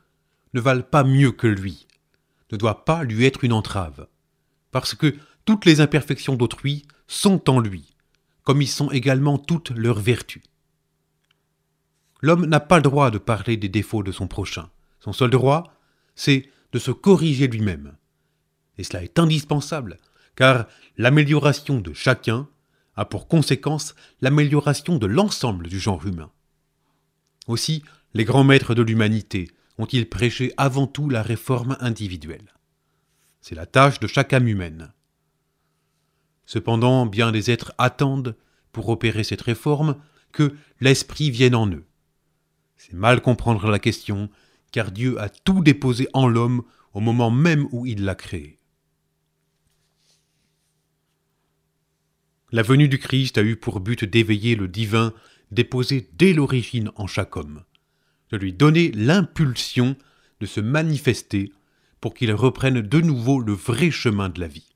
ne valent pas mieux que lui ne doit pas lui être une entrave, parce que toutes les imperfections d'autrui sont en lui, comme ils sont également toutes leurs vertus. L'homme n'a pas le droit de parler des défauts de son prochain. Son seul droit, c'est de se corriger lui-même. Et cela est indispensable, car l'amélioration de chacun a pour conséquence l'amélioration de l'ensemble du genre humain. Aussi, les grands maîtres de l'humanité ont-ils prêché avant tout la réforme individuelle. C'est la tâche de chaque âme humaine. Cependant, bien des êtres attendent, pour opérer cette réforme, que l'esprit vienne en eux. C'est mal comprendre la question, car Dieu a tout déposé en l'homme au moment même où il l'a créé. La venue du Christ a eu pour but d'éveiller le divin déposé dès l'origine en chaque homme, de lui donner l'impulsion de se manifester pour qu'il reprenne de nouveau le vrai chemin de la vie.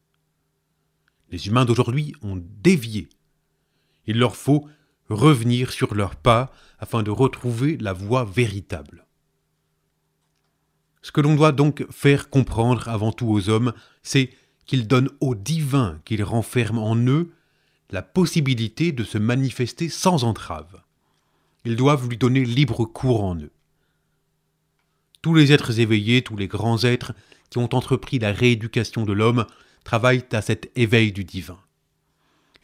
Les humains d'aujourd'hui ont dévié. Il leur faut revenir sur leurs pas afin de retrouver la voie véritable. Ce que l'on doit donc faire comprendre avant tout aux hommes, c'est qu'ils donnent au divin qu'ils renferment en eux la possibilité de se manifester sans entrave. Ils doivent lui donner libre cours en eux. Tous les êtres éveillés, tous les grands êtres qui ont entrepris la rééducation de l'homme travaillent à cet éveil du divin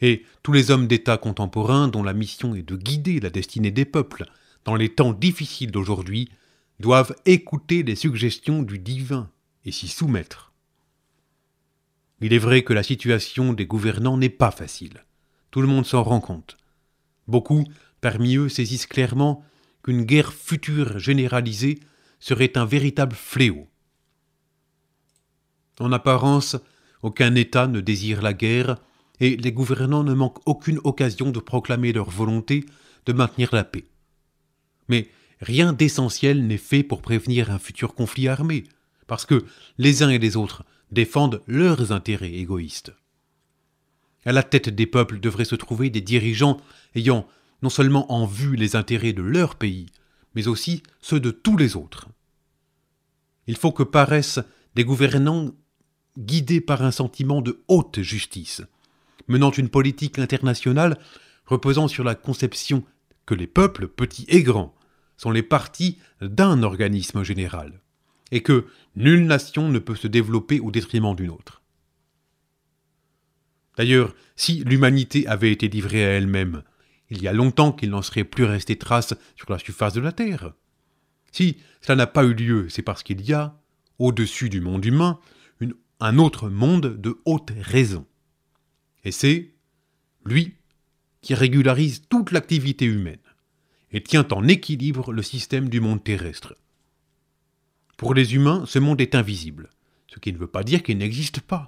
et tous les hommes d'État contemporains dont la mission est de guider la destinée des peuples dans les temps difficiles d'aujourd'hui doivent écouter les suggestions du divin et s'y soumettre. Il est vrai que la situation des gouvernants n'est pas facile. Tout le monde s'en rend compte. Beaucoup, parmi eux, saisissent clairement qu'une guerre future généralisée serait un véritable fléau. En apparence, aucun État ne désire la guerre, et les gouvernants ne manquent aucune occasion de proclamer leur volonté de maintenir la paix. Mais rien d'essentiel n'est fait pour prévenir un futur conflit armé, parce que les uns et les autres défendent leurs intérêts égoïstes. À la tête des peuples devraient se trouver des dirigeants ayant non seulement en vue les intérêts de leur pays, mais aussi ceux de tous les autres. Il faut que paraissent des gouvernants guidés par un sentiment de haute justice, menant une politique internationale reposant sur la conception que les peuples, petits et grands, sont les parties d'un organisme général, et que nulle nation ne peut se développer au détriment d'une autre. D'ailleurs, si l'humanité avait été livrée à elle-même, il y a longtemps qu'il n'en serait plus resté trace sur la surface de la Terre. Si cela n'a pas eu lieu, c'est parce qu'il y a, au-dessus du monde humain, un autre monde de haute raison. Et c'est lui qui régularise toute l'activité humaine et tient en équilibre le système du monde terrestre. Pour les humains, ce monde est invisible, ce qui ne veut pas dire qu'il n'existe pas.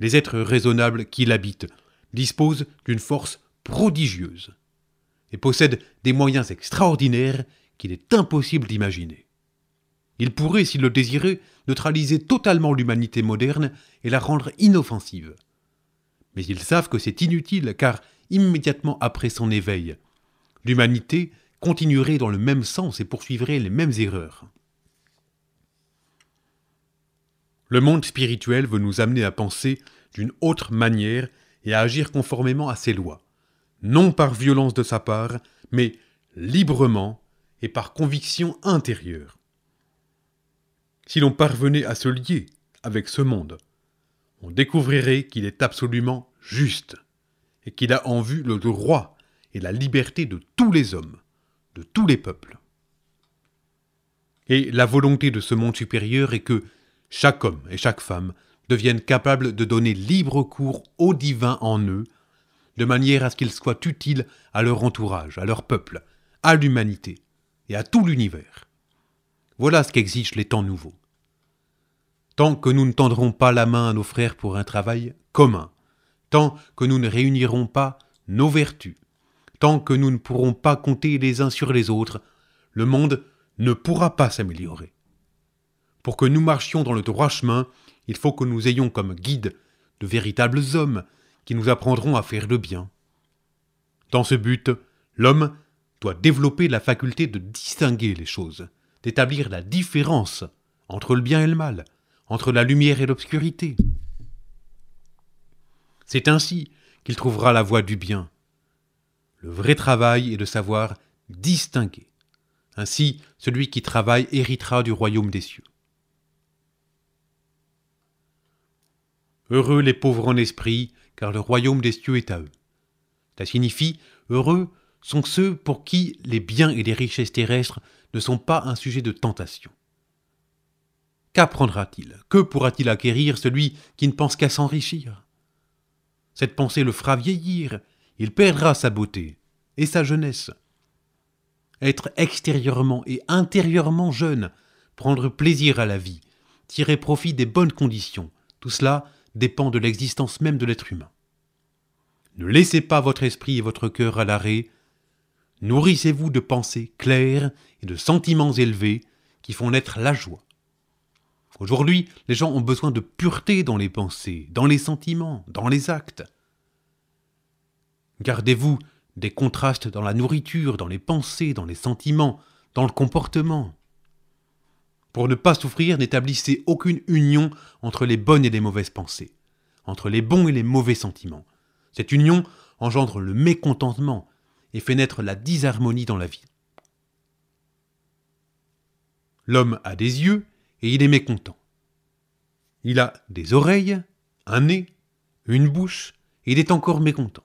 Les êtres raisonnables qui l'habitent disposent d'une force prodigieuse et possèdent des moyens extraordinaires qu'il est impossible d'imaginer. Il pourrait, s'il le désirait, neutraliser totalement l'humanité moderne et la rendre inoffensive. Mais ils savent que c'est inutile car, immédiatement après son éveil, l'humanité continuerait dans le même sens et poursuivrait les mêmes erreurs. Le monde spirituel veut nous amener à penser d'une autre manière et à agir conformément à ses lois, non par violence de sa part, mais librement et par conviction intérieure. Si l'on parvenait à se lier avec ce monde, on découvrirait qu'il est absolument juste, et qu'il a en vue le droit et la liberté de tous les hommes, de tous les peuples. Et la volonté de ce monde supérieur est que chaque homme et chaque femme deviennent capables de donner libre cours au divin en eux, de manière à ce qu'ils soient utiles à leur entourage, à leur peuple, à l'humanité et à tout l'univers. Voilà ce qu'exigent les temps nouveaux. Tant que nous ne tendrons pas la main à nos frères pour un travail commun, tant que nous ne réunirons pas nos vertus, tant que nous ne pourrons pas compter les uns sur les autres, le monde ne pourra pas s'améliorer. Pour que nous marchions dans le droit chemin, il faut que nous ayons comme guide de véritables hommes qui nous apprendront à faire le bien. Dans ce but, l'homme doit développer la faculté de distinguer les choses, d'établir la différence entre le bien et le mal, entre la lumière et l'obscurité. C'est ainsi qu'il trouvera la voie du bien. Le vrai travail est de savoir distinguer. Ainsi, celui qui travaille héritera du royaume des cieux. Heureux les pauvres en esprit, car le royaume des cieux est à eux. Cela signifie heureux sont ceux pour qui les biens et les richesses terrestres ne sont pas un sujet de tentation. Qu'apprendra-t-il Que pourra-t-il acquérir celui qui ne pense qu'à s'enrichir Cette pensée le fera vieillir, il perdra sa beauté et sa jeunesse. Être extérieurement et intérieurement jeune, prendre plaisir à la vie, tirer profit des bonnes conditions, tout cela dépend de l'existence même de l'être humain. Ne laissez pas votre esprit et votre cœur à l'arrêt, Nourrissez-vous de pensées claires et de sentiments élevés qui font naître la joie. Aujourd'hui, les gens ont besoin de pureté dans les pensées, dans les sentiments, dans les actes. Gardez-vous des contrastes dans la nourriture, dans les pensées, dans les sentiments, dans le comportement. Pour ne pas souffrir, n'établissez aucune union entre les bonnes et les mauvaises pensées, entre les bons et les mauvais sentiments. Cette union engendre le mécontentement, et fait naître la disharmonie dans la vie. L'homme a des yeux et il est mécontent. Il a des oreilles, un nez, une bouche et il est encore mécontent.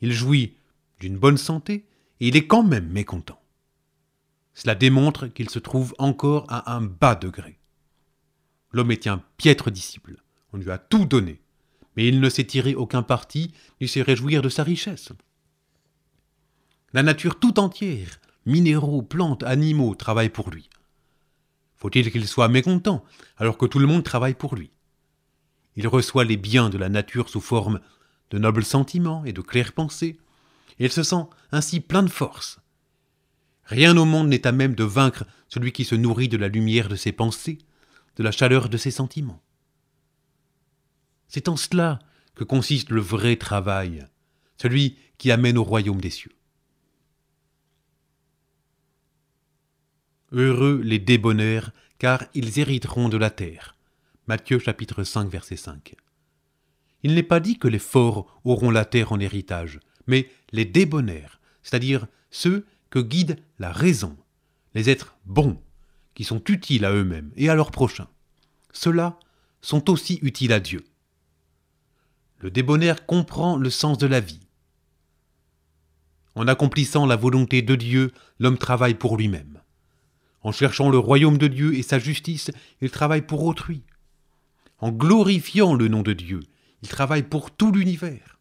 Il jouit d'une bonne santé et il est quand même mécontent. Cela démontre qu'il se trouve encore à un bas degré. L'homme est un piètre disciple, on lui a tout donné, mais il ne s'est tiré aucun parti ni s'est réjouir de sa richesse. La nature tout entière, minéraux, plantes, animaux, travaille pour lui. Faut-il qu'il soit mécontent alors que tout le monde travaille pour lui Il reçoit les biens de la nature sous forme de nobles sentiments et de claires pensées, et il se sent ainsi plein de force. Rien au monde n'est à même de vaincre celui qui se nourrit de la lumière de ses pensées, de la chaleur de ses sentiments. C'est en cela que consiste le vrai travail, celui qui amène au royaume des cieux. Heureux les débonnaires, car ils hériteront de la terre. Matthieu chapitre 5 verset 5. Il n'est pas dit que les forts auront la terre en héritage, mais les débonnaires, c'est-à-dire ceux que guide la raison, les êtres bons, qui sont utiles à eux-mêmes et à leurs prochains. Ceux-là sont aussi utiles à Dieu. Le débonnaire comprend le sens de la vie. En accomplissant la volonté de Dieu, l'homme travaille pour lui-même. En cherchant le royaume de Dieu et sa justice, il travaille pour autrui. En glorifiant le nom de Dieu, il travaille pour tout l'univers.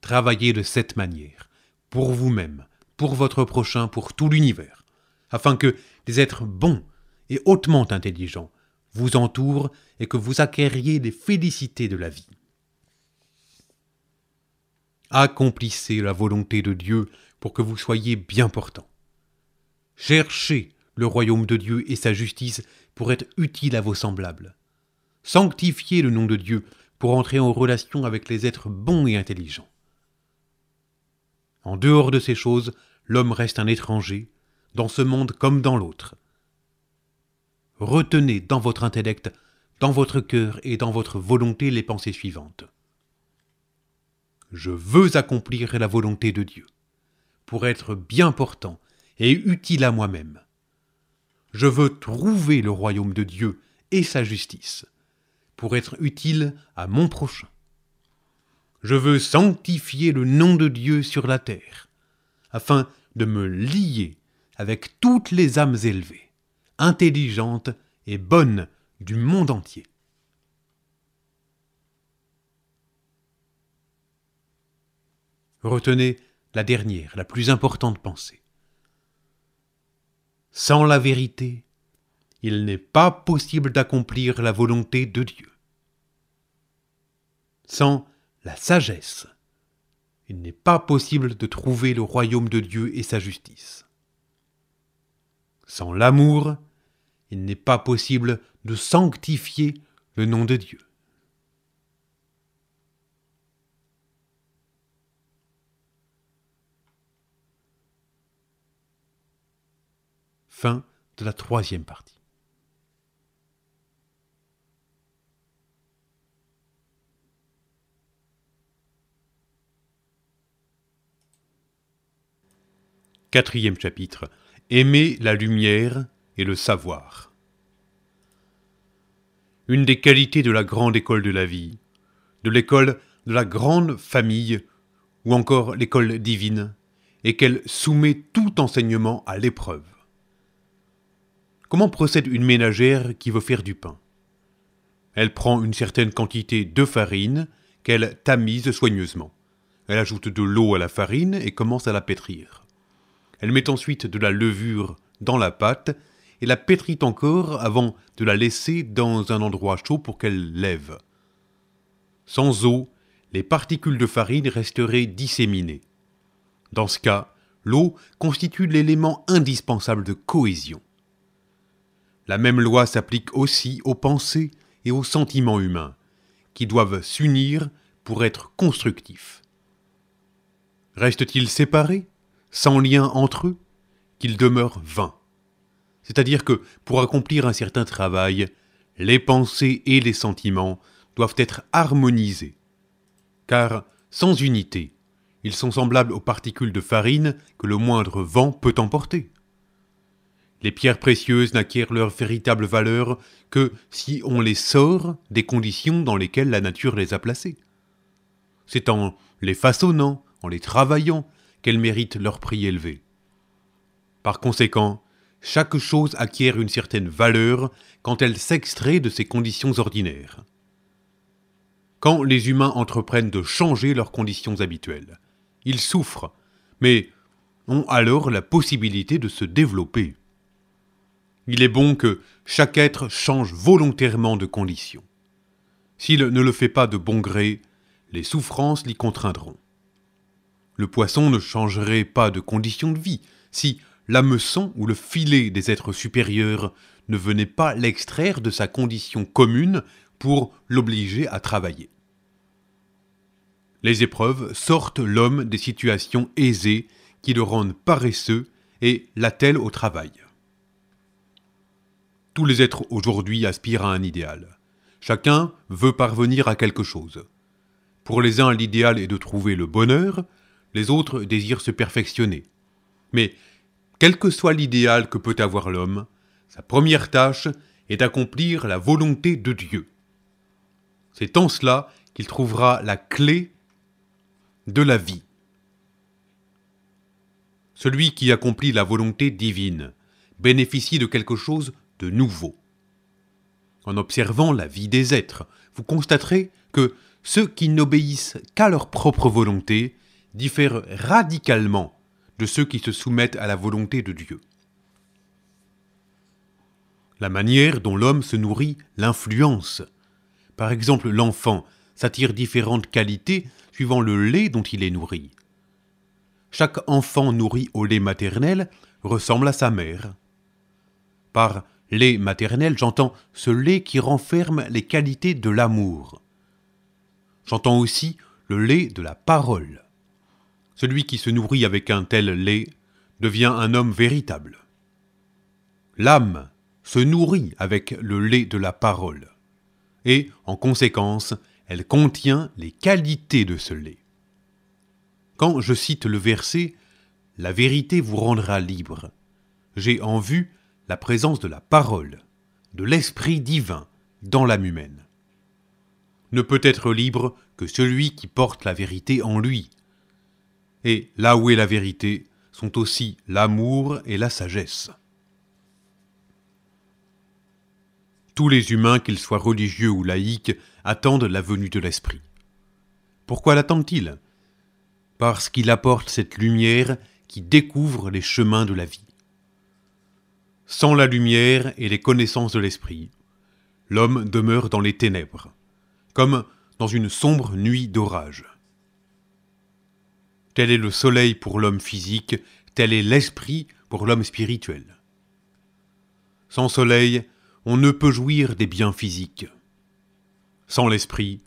Travaillez de cette manière, pour vous-même, pour votre prochain, pour tout l'univers, afin que des êtres bons et hautement intelligents vous entourent et que vous acquériez les félicités de la vie. Accomplissez la volonté de Dieu pour que vous soyez bien portant. Cherchez le royaume de Dieu et sa justice pour être utile à vos semblables. Sanctifiez le nom de Dieu pour entrer en relation avec les êtres bons et intelligents. En dehors de ces choses, l'homme reste un étranger, dans ce monde comme dans l'autre. Retenez dans votre intellect, dans votre cœur et dans votre volonté les pensées suivantes. Je veux accomplir la volonté de Dieu pour être bien portant et utile à moi-même. Je veux trouver le royaume de Dieu et sa justice, pour être utile à mon prochain. Je veux sanctifier le nom de Dieu sur la terre, afin de me lier avec toutes les âmes élevées, intelligentes et bonnes du monde entier. Retenez la dernière, la plus importante pensée. Sans la vérité, il n'est pas possible d'accomplir la volonté de Dieu. Sans la sagesse, il n'est pas possible de trouver le royaume de Dieu et sa justice. Sans l'amour, il n'est pas possible de sanctifier le nom de Dieu. Fin de la troisième partie. Quatrième chapitre. Aimer la lumière et le savoir. Une des qualités de la grande école de la vie, de l'école de la grande famille ou encore l'école divine, est qu'elle soumet tout enseignement à l'épreuve. Comment procède une ménagère qui veut faire du pain Elle prend une certaine quantité de farine qu'elle tamise soigneusement. Elle ajoute de l'eau à la farine et commence à la pétrir. Elle met ensuite de la levure dans la pâte et la pétrit encore avant de la laisser dans un endroit chaud pour qu'elle lève. Sans eau, les particules de farine resteraient disséminées. Dans ce cas, l'eau constitue l'élément indispensable de cohésion. La même loi s'applique aussi aux pensées et aux sentiments humains, qui doivent s'unir pour être constructifs. Restent-ils séparés, sans lien entre eux, qu'ils demeurent vains C'est-à-dire que, pour accomplir un certain travail, les pensées et les sentiments doivent être harmonisés, car, sans unité, ils sont semblables aux particules de farine que le moindre vent peut emporter. Les pierres précieuses n'acquièrent leur véritable valeur que si on les sort des conditions dans lesquelles la nature les a placées. C'est en les façonnant, en les travaillant, qu'elles méritent leur prix élevé. Par conséquent, chaque chose acquiert une certaine valeur quand elle s'extrait de ses conditions ordinaires. Quand les humains entreprennent de changer leurs conditions habituelles, ils souffrent, mais ont alors la possibilité de se développer. Il est bon que chaque être change volontairement de condition. S'il ne le fait pas de bon gré, les souffrances l'y contraindront. Le poisson ne changerait pas de condition de vie si l'hameçon ou le filet des êtres supérieurs ne venait pas l'extraire de sa condition commune pour l'obliger à travailler. Les épreuves sortent l'homme des situations aisées qui le rendent paresseux et l'attellent au travail. Tous les êtres aujourd'hui aspirent à un idéal. Chacun veut parvenir à quelque chose. Pour les uns, l'idéal est de trouver le bonheur, les autres désirent se perfectionner. Mais, quel que soit l'idéal que peut avoir l'homme, sa première tâche est d'accomplir la volonté de Dieu. C'est en cela qu'il trouvera la clé de la vie. Celui qui accomplit la volonté divine bénéficie de quelque chose de nouveau. En observant la vie des êtres, vous constaterez que ceux qui n'obéissent qu'à leur propre volonté diffèrent radicalement de ceux qui se soumettent à la volonté de Dieu. La manière dont l'homme se nourrit l'influence. Par exemple, l'enfant s'attire différentes qualités suivant le lait dont il est nourri. Chaque enfant nourri au lait maternel ressemble à sa mère. Par Lait maternel, j'entends ce lait qui renferme les qualités de l'amour. J'entends aussi le lait de la parole. Celui qui se nourrit avec un tel lait devient un homme véritable. L'âme se nourrit avec le lait de la parole, et, en conséquence, elle contient les qualités de ce lait. Quand je cite le verset La vérité vous rendra libre, j'ai en vue la présence de la parole, de l'Esprit divin dans l'âme humaine. Ne peut être libre que celui qui porte la vérité en lui. Et là où est la vérité sont aussi l'amour et la sagesse. Tous les humains, qu'ils soient religieux ou laïques, attendent la venue de l'Esprit. Pourquoi l'attendent-ils Parce qu'il apporte cette lumière qui découvre les chemins de la vie. Sans la lumière et les connaissances de l'esprit, l'homme demeure dans les ténèbres, comme dans une sombre nuit d'orage. Tel est le soleil pour l'homme physique, tel est l'esprit pour l'homme spirituel. Sans soleil, on ne peut jouir des biens physiques. Sans l'esprit,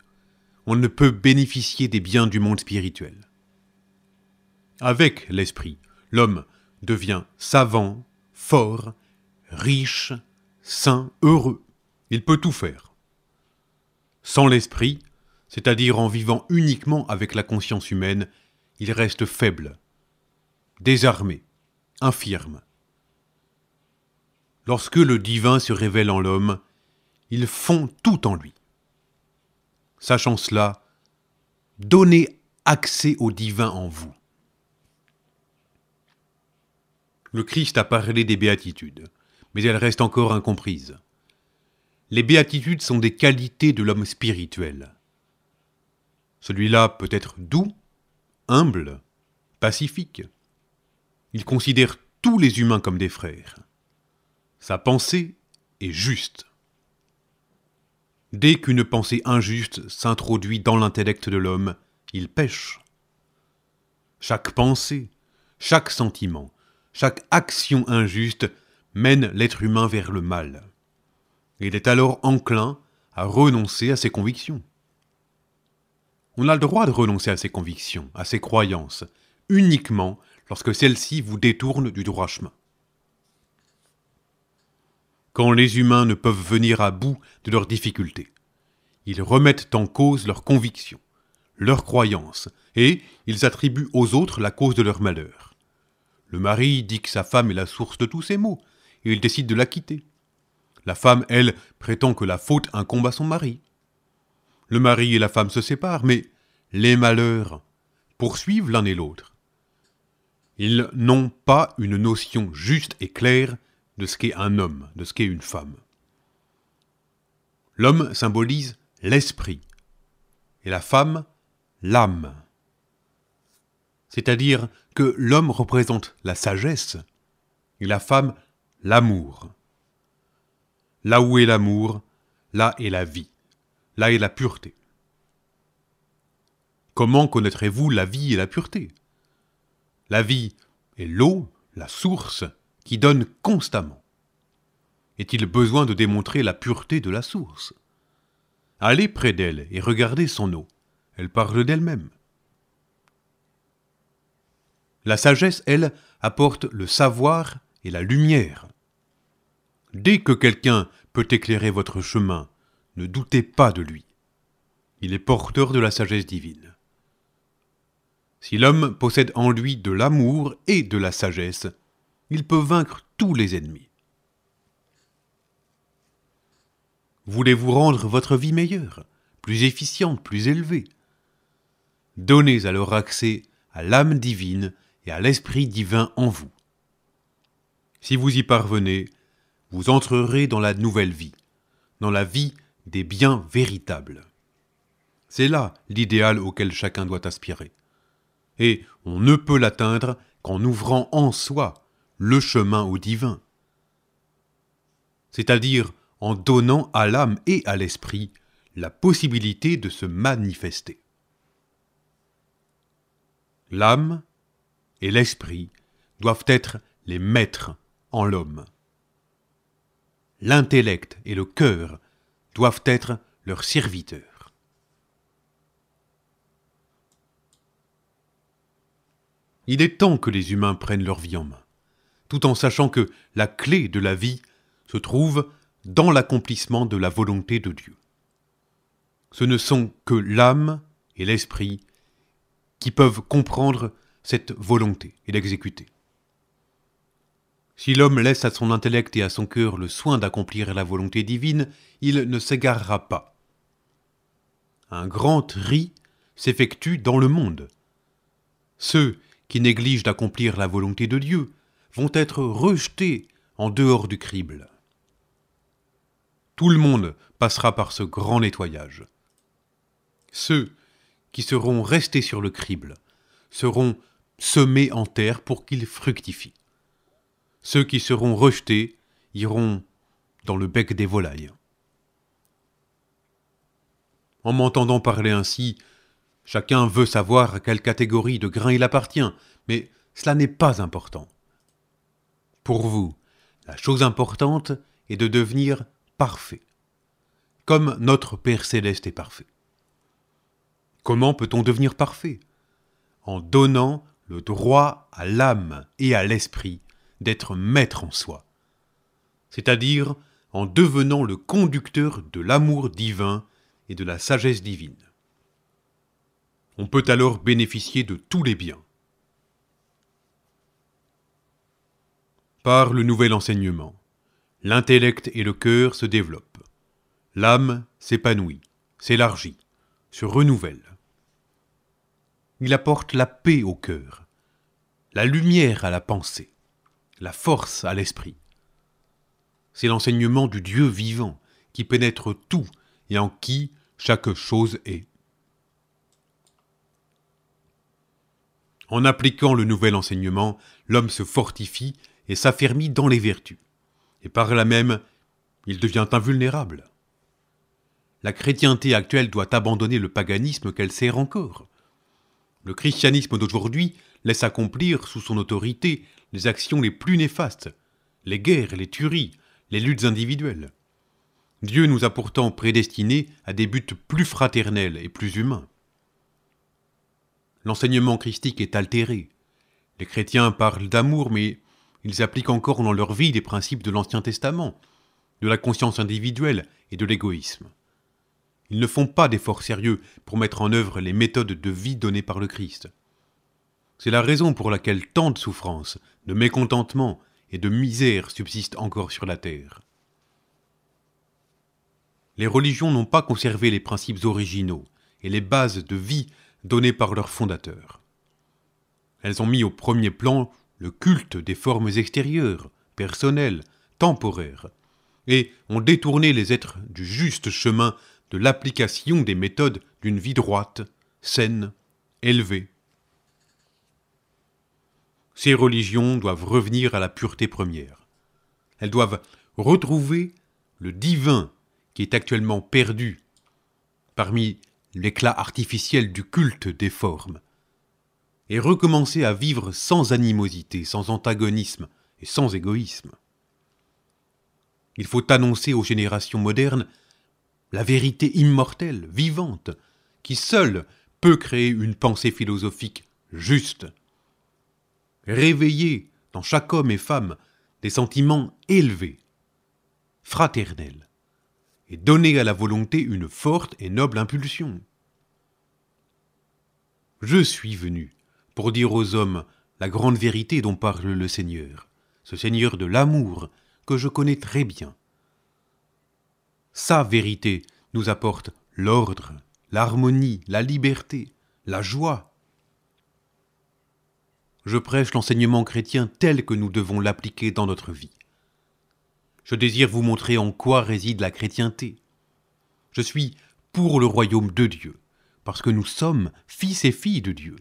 on ne peut bénéficier des biens du monde spirituel. Avec l'esprit, l'homme devient savant, fort, riche, sain, heureux. Il peut tout faire. Sans l'esprit, c'est-à-dire en vivant uniquement avec la conscience humaine, il reste faible, désarmé, infirme. Lorsque le divin se révèle en l'homme, il fond tout en lui. Sachant cela, donnez accès au divin en vous. Le Christ a parlé des béatitudes mais elle reste encore incomprise. Les béatitudes sont des qualités de l'homme spirituel. Celui-là peut être doux, humble, pacifique. Il considère tous les humains comme des frères. Sa pensée est juste. Dès qu'une pensée injuste s'introduit dans l'intellect de l'homme, il pêche. Chaque pensée, chaque sentiment, chaque action injuste mène l'être humain vers le mal. Il est alors enclin à renoncer à ses convictions. On a le droit de renoncer à ses convictions, à ses croyances, uniquement lorsque celles-ci vous détournent du droit chemin. Quand les humains ne peuvent venir à bout de leurs difficultés, ils remettent en cause leurs convictions, leurs croyances, et ils attribuent aux autres la cause de leur malheur. Le mari dit que sa femme est la source de tous ses maux, et il décide de la quitter. La femme, elle, prétend que la faute incombe à son mari. Le mari et la femme se séparent, mais les malheurs poursuivent l'un et l'autre. Ils n'ont pas une notion juste et claire de ce qu'est un homme, de ce qu'est une femme. L'homme symbolise l'esprit et la femme l'âme. C'est-à-dire que l'homme représente la sagesse et la femme l'amour. Là où est l'amour, là est la vie, là est la pureté. Comment connaîtrez-vous la vie et la pureté La vie est l'eau, la source, qui donne constamment. Est-il besoin de démontrer la pureté de la source Allez près d'elle et regardez son eau. Elle parle d'elle-même. La sagesse, elle, apporte le savoir et la lumière. Dès que quelqu'un peut éclairer votre chemin, ne doutez pas de lui. Il est porteur de la sagesse divine. Si l'homme possède en lui de l'amour et de la sagesse, il peut vaincre tous les ennemis. Voulez-vous rendre votre vie meilleure, plus efficiente, plus élevée Donnez alors accès à l'âme divine et à l'esprit divin en vous. Si vous y parvenez, vous entrerez dans la nouvelle vie, dans la vie des biens véritables. C'est là l'idéal auquel chacun doit aspirer. Et on ne peut l'atteindre qu'en ouvrant en soi le chemin au divin. C'est-à-dire en donnant à l'âme et à l'esprit la possibilité de se manifester. L'âme et l'esprit doivent être les maîtres en l'homme l'intellect et le cœur doivent être leurs serviteurs. Il est temps que les humains prennent leur vie en main, tout en sachant que la clé de la vie se trouve dans l'accomplissement de la volonté de Dieu. Ce ne sont que l'âme et l'esprit qui peuvent comprendre cette volonté et l'exécuter. Si l'homme laisse à son intellect et à son cœur le soin d'accomplir la volonté divine, il ne s'égarera pas. Un grand tri s'effectue dans le monde. Ceux qui négligent d'accomplir la volonté de Dieu vont être rejetés en dehors du crible. Tout le monde passera par ce grand nettoyage. Ceux qui seront restés sur le crible seront semés en terre pour qu'ils fructifient. Ceux qui seront rejetés iront dans le bec des volailles. En m'entendant parler ainsi, chacun veut savoir à quelle catégorie de grain il appartient, mais cela n'est pas important. Pour vous, la chose importante est de devenir parfait, comme notre Père céleste est parfait. Comment peut-on devenir parfait En donnant le droit à l'âme et à l'esprit d'être maître en soi, c'est-à-dire en devenant le conducteur de l'amour divin et de la sagesse divine. On peut alors bénéficier de tous les biens. Par le nouvel enseignement, l'intellect et le cœur se développent, l'âme s'épanouit, s'élargit, se renouvelle. Il apporte la paix au cœur, la lumière à la pensée, la force à l'esprit. C'est l'enseignement du Dieu vivant qui pénètre tout et en qui chaque chose est. En appliquant le nouvel enseignement, l'homme se fortifie et s'affermit dans les vertus, et par là même, il devient invulnérable. La chrétienté actuelle doit abandonner le paganisme qu'elle sert encore. Le christianisme d'aujourd'hui laisse accomplir sous son autorité les actions les plus néfastes, les guerres, les tueries, les luttes individuelles. Dieu nous a pourtant prédestinés à des buts plus fraternels et plus humains. L'enseignement christique est altéré. Les chrétiens parlent d'amour, mais ils appliquent encore dans leur vie des principes de l'Ancien Testament, de la conscience individuelle et de l'égoïsme. Ils ne font pas d'efforts sérieux pour mettre en œuvre les méthodes de vie données par le Christ. C'est la raison pour laquelle tant de souffrances, de mécontentement et de misère subsistent encore sur la terre. Les religions n'ont pas conservé les principes originaux et les bases de vie données par leurs fondateurs. Elles ont mis au premier plan le culte des formes extérieures, personnelles, temporaires, et ont détourné les êtres du juste chemin de l'application des méthodes d'une vie droite, saine, élevée, ces religions doivent revenir à la pureté première. Elles doivent retrouver le divin qui est actuellement perdu parmi l'éclat artificiel du culte des formes, et recommencer à vivre sans animosité, sans antagonisme et sans égoïsme. Il faut annoncer aux générations modernes la vérité immortelle, vivante, qui seule peut créer une pensée philosophique juste réveiller dans chaque homme et femme des sentiments élevés, fraternels, et donner à la volonté une forte et noble impulsion. Je suis venu pour dire aux hommes la grande vérité dont parle le Seigneur, ce Seigneur de l'amour que je connais très bien. Sa vérité nous apporte l'ordre, l'harmonie, la liberté, la joie, je prêche l'enseignement chrétien tel que nous devons l'appliquer dans notre vie. Je désire vous montrer en quoi réside la chrétienté. Je suis pour le royaume de Dieu, parce que nous sommes fils et filles de Dieu.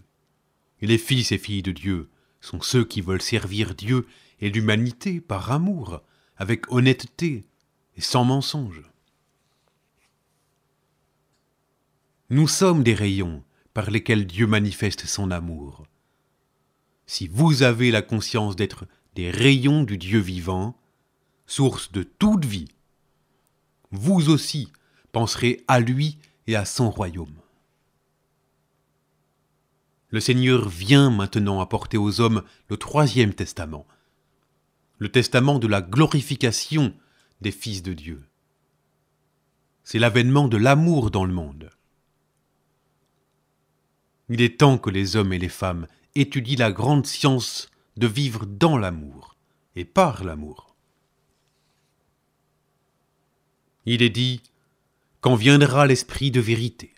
Et les fils et filles de Dieu sont ceux qui veulent servir Dieu et l'humanité par amour, avec honnêteté et sans mensonge. Nous sommes des rayons par lesquels Dieu manifeste son amour si vous avez la conscience d'être des rayons du Dieu vivant, source de toute vie, vous aussi penserez à lui et à son royaume. Le Seigneur vient maintenant apporter aux hommes le troisième testament, le testament de la glorification des fils de Dieu. C'est l'avènement de l'amour dans le monde. Il est temps que les hommes et les femmes étudie la grande science de vivre dans l'amour et par l'amour. Il est dit, Quand viendra l'Esprit de vérité,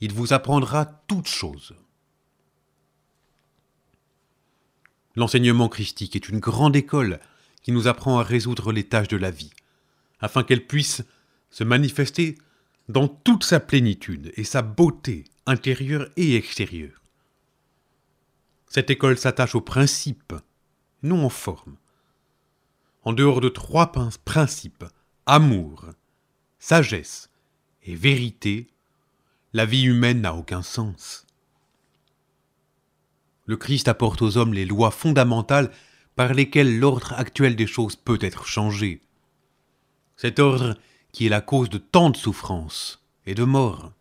il vous apprendra toutes choses. L'enseignement christique est une grande école qui nous apprend à résoudre les tâches de la vie, afin qu'elle puisse se manifester dans toute sa plénitude et sa beauté intérieure et extérieure. Cette école s'attache aux principes, non aux formes. En dehors de trois principes, amour, sagesse et vérité, la vie humaine n'a aucun sens. Le Christ apporte aux hommes les lois fondamentales par lesquelles l'ordre actuel des choses peut être changé. Cet ordre qui est la cause de tant de souffrances et de morts.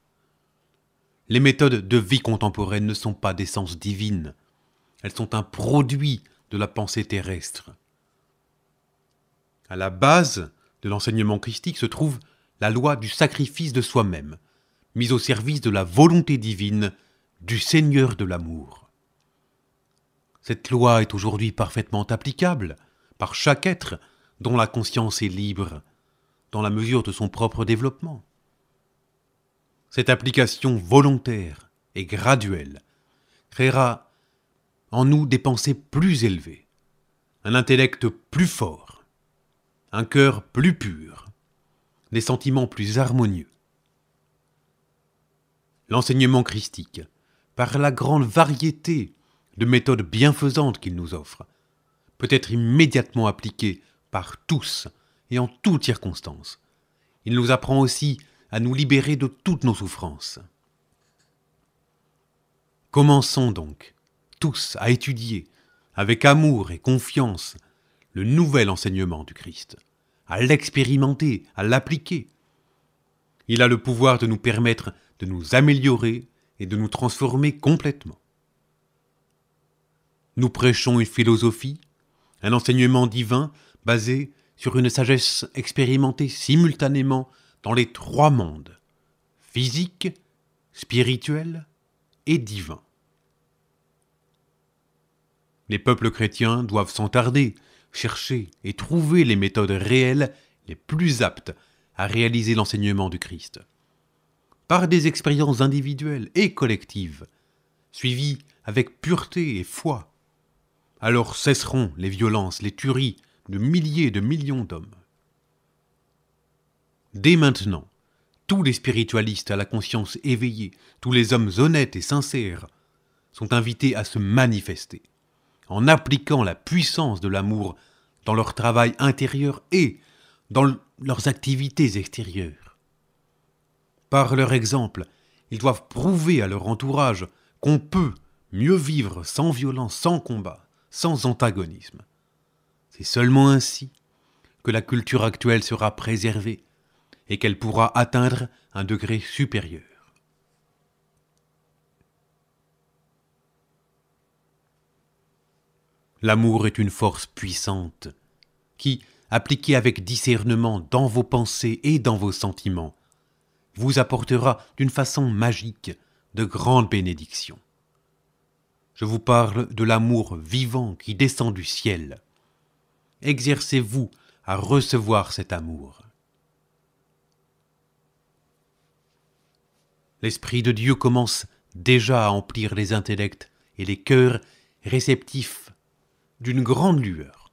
Les méthodes de vie contemporaine ne sont pas d'essence divine. Elles sont un produit de la pensée terrestre. À la base de l'enseignement christique se trouve la loi du sacrifice de soi-même, mise au service de la volonté divine du Seigneur de l'amour. Cette loi est aujourd'hui parfaitement applicable par chaque être dont la conscience est libre, dans la mesure de son propre développement. Cette application volontaire et graduelle créera en nous des pensées plus élevées, un intellect plus fort, un cœur plus pur, des sentiments plus harmonieux. L'enseignement christique, par la grande variété de méthodes bienfaisantes qu'il nous offre, peut être immédiatement appliqué par tous et en toutes circonstances. Il nous apprend aussi à nous libérer de toutes nos souffrances. Commençons donc tous à étudier, avec amour et confiance, le nouvel enseignement du Christ, à l'expérimenter, à l'appliquer. Il a le pouvoir de nous permettre de nous améliorer et de nous transformer complètement. Nous prêchons une philosophie, un enseignement divin basé sur une sagesse expérimentée simultanément dans les trois mondes, physique, spirituel et divin. Les peuples chrétiens doivent sans tarder chercher et trouver les méthodes réelles les plus aptes à réaliser l'enseignement du Christ. Par des expériences individuelles et collectives, suivies avec pureté et foi, alors cesseront les violences, les tueries de milliers de millions d'hommes. Dès maintenant, tous les spiritualistes à la conscience éveillée, tous les hommes honnêtes et sincères, sont invités à se manifester en appliquant la puissance de l'amour dans leur travail intérieur et dans leurs activités extérieures. Par leur exemple, ils doivent prouver à leur entourage qu'on peut mieux vivre sans violence, sans combat, sans antagonisme. C'est seulement ainsi que la culture actuelle sera préservée et qu'elle pourra atteindre un degré supérieur. L'amour est une force puissante qui, appliquée avec discernement dans vos pensées et dans vos sentiments, vous apportera d'une façon magique de grandes bénédictions. Je vous parle de l'amour vivant qui descend du ciel. Exercez-vous à recevoir cet amour. L'Esprit de Dieu commence déjà à emplir les intellects et les cœurs réceptifs d'une grande lueur,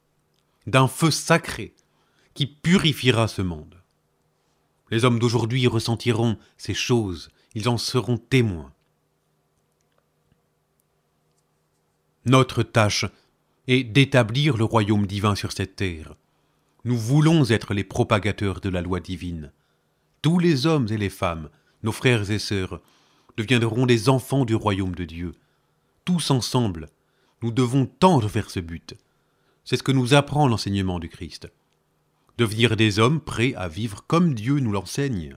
d'un feu sacré qui purifiera ce monde. Les hommes d'aujourd'hui ressentiront ces choses, ils en seront témoins. Notre tâche est d'établir le royaume divin sur cette terre. Nous voulons être les propagateurs de la loi divine. Tous les hommes et les femmes, nos frères et sœurs, deviendront des enfants du royaume de Dieu. Tous ensemble, nous devons tendre vers ce but. C'est ce que nous apprend l'enseignement du Christ. Devenir des hommes prêts à vivre comme Dieu nous l'enseigne.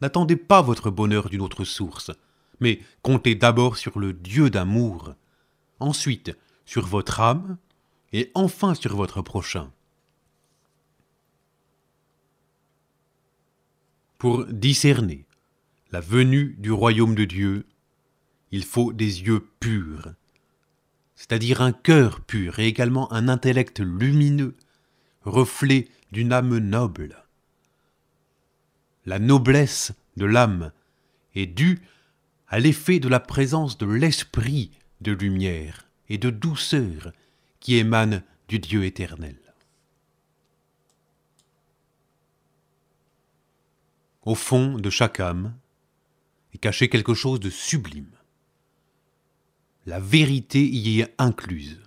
N'attendez pas votre bonheur d'une autre source, mais comptez d'abord sur le Dieu d'amour, ensuite sur votre âme, et enfin sur votre prochain. Pour discerner la venue du royaume de Dieu, il faut des yeux purs c'est-à-dire un cœur pur et également un intellect lumineux, reflet d'une âme noble. La noblesse de l'âme est due à l'effet de la présence de l'esprit de lumière et de douceur qui émane du Dieu éternel. Au fond de chaque âme est caché quelque chose de sublime la vérité y est incluse.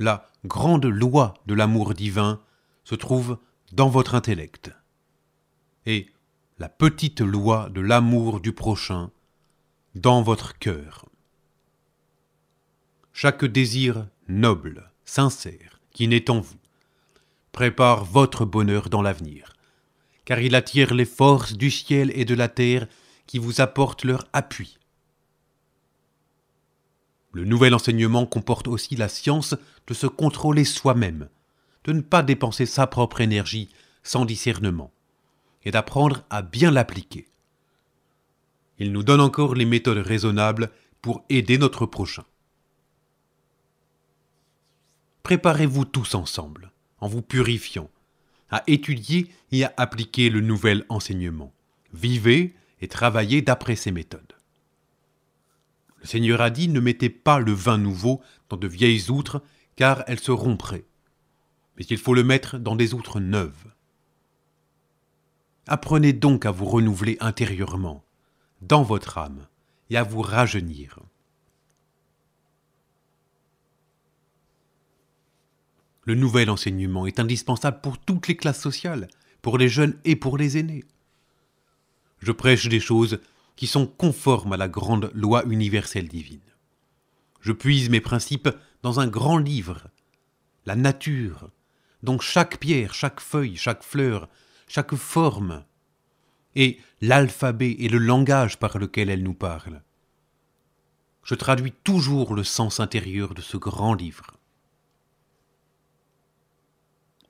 La grande loi de l'amour divin se trouve dans votre intellect. Et la petite loi de l'amour du prochain dans votre cœur. Chaque désir noble, sincère, qui naît en vous, prépare votre bonheur dans l'avenir, car il attire les forces du ciel et de la terre qui vous apportent leur appui le nouvel enseignement comporte aussi la science de se contrôler soi-même, de ne pas dépenser sa propre énergie sans discernement, et d'apprendre à bien l'appliquer. Il nous donne encore les méthodes raisonnables pour aider notre prochain. Préparez-vous tous ensemble, en vous purifiant, à étudier et à appliquer le nouvel enseignement. Vivez et travaillez d'après ces méthodes. Le Seigneur a dit Ne mettez pas le vin nouveau dans de vieilles outres, car elles se rompraient. Mais il faut le mettre dans des outres neuves. Apprenez donc à vous renouveler intérieurement, dans votre âme, et à vous rajeunir. Le nouvel enseignement est indispensable pour toutes les classes sociales, pour les jeunes et pour les aînés. Je prêche des choses qui sont conformes à la grande loi universelle divine. Je puise mes principes dans un grand livre, la nature, dont chaque pierre, chaque feuille, chaque fleur, chaque forme et l'alphabet et le langage par lequel elle nous parle. Je traduis toujours le sens intérieur de ce grand livre.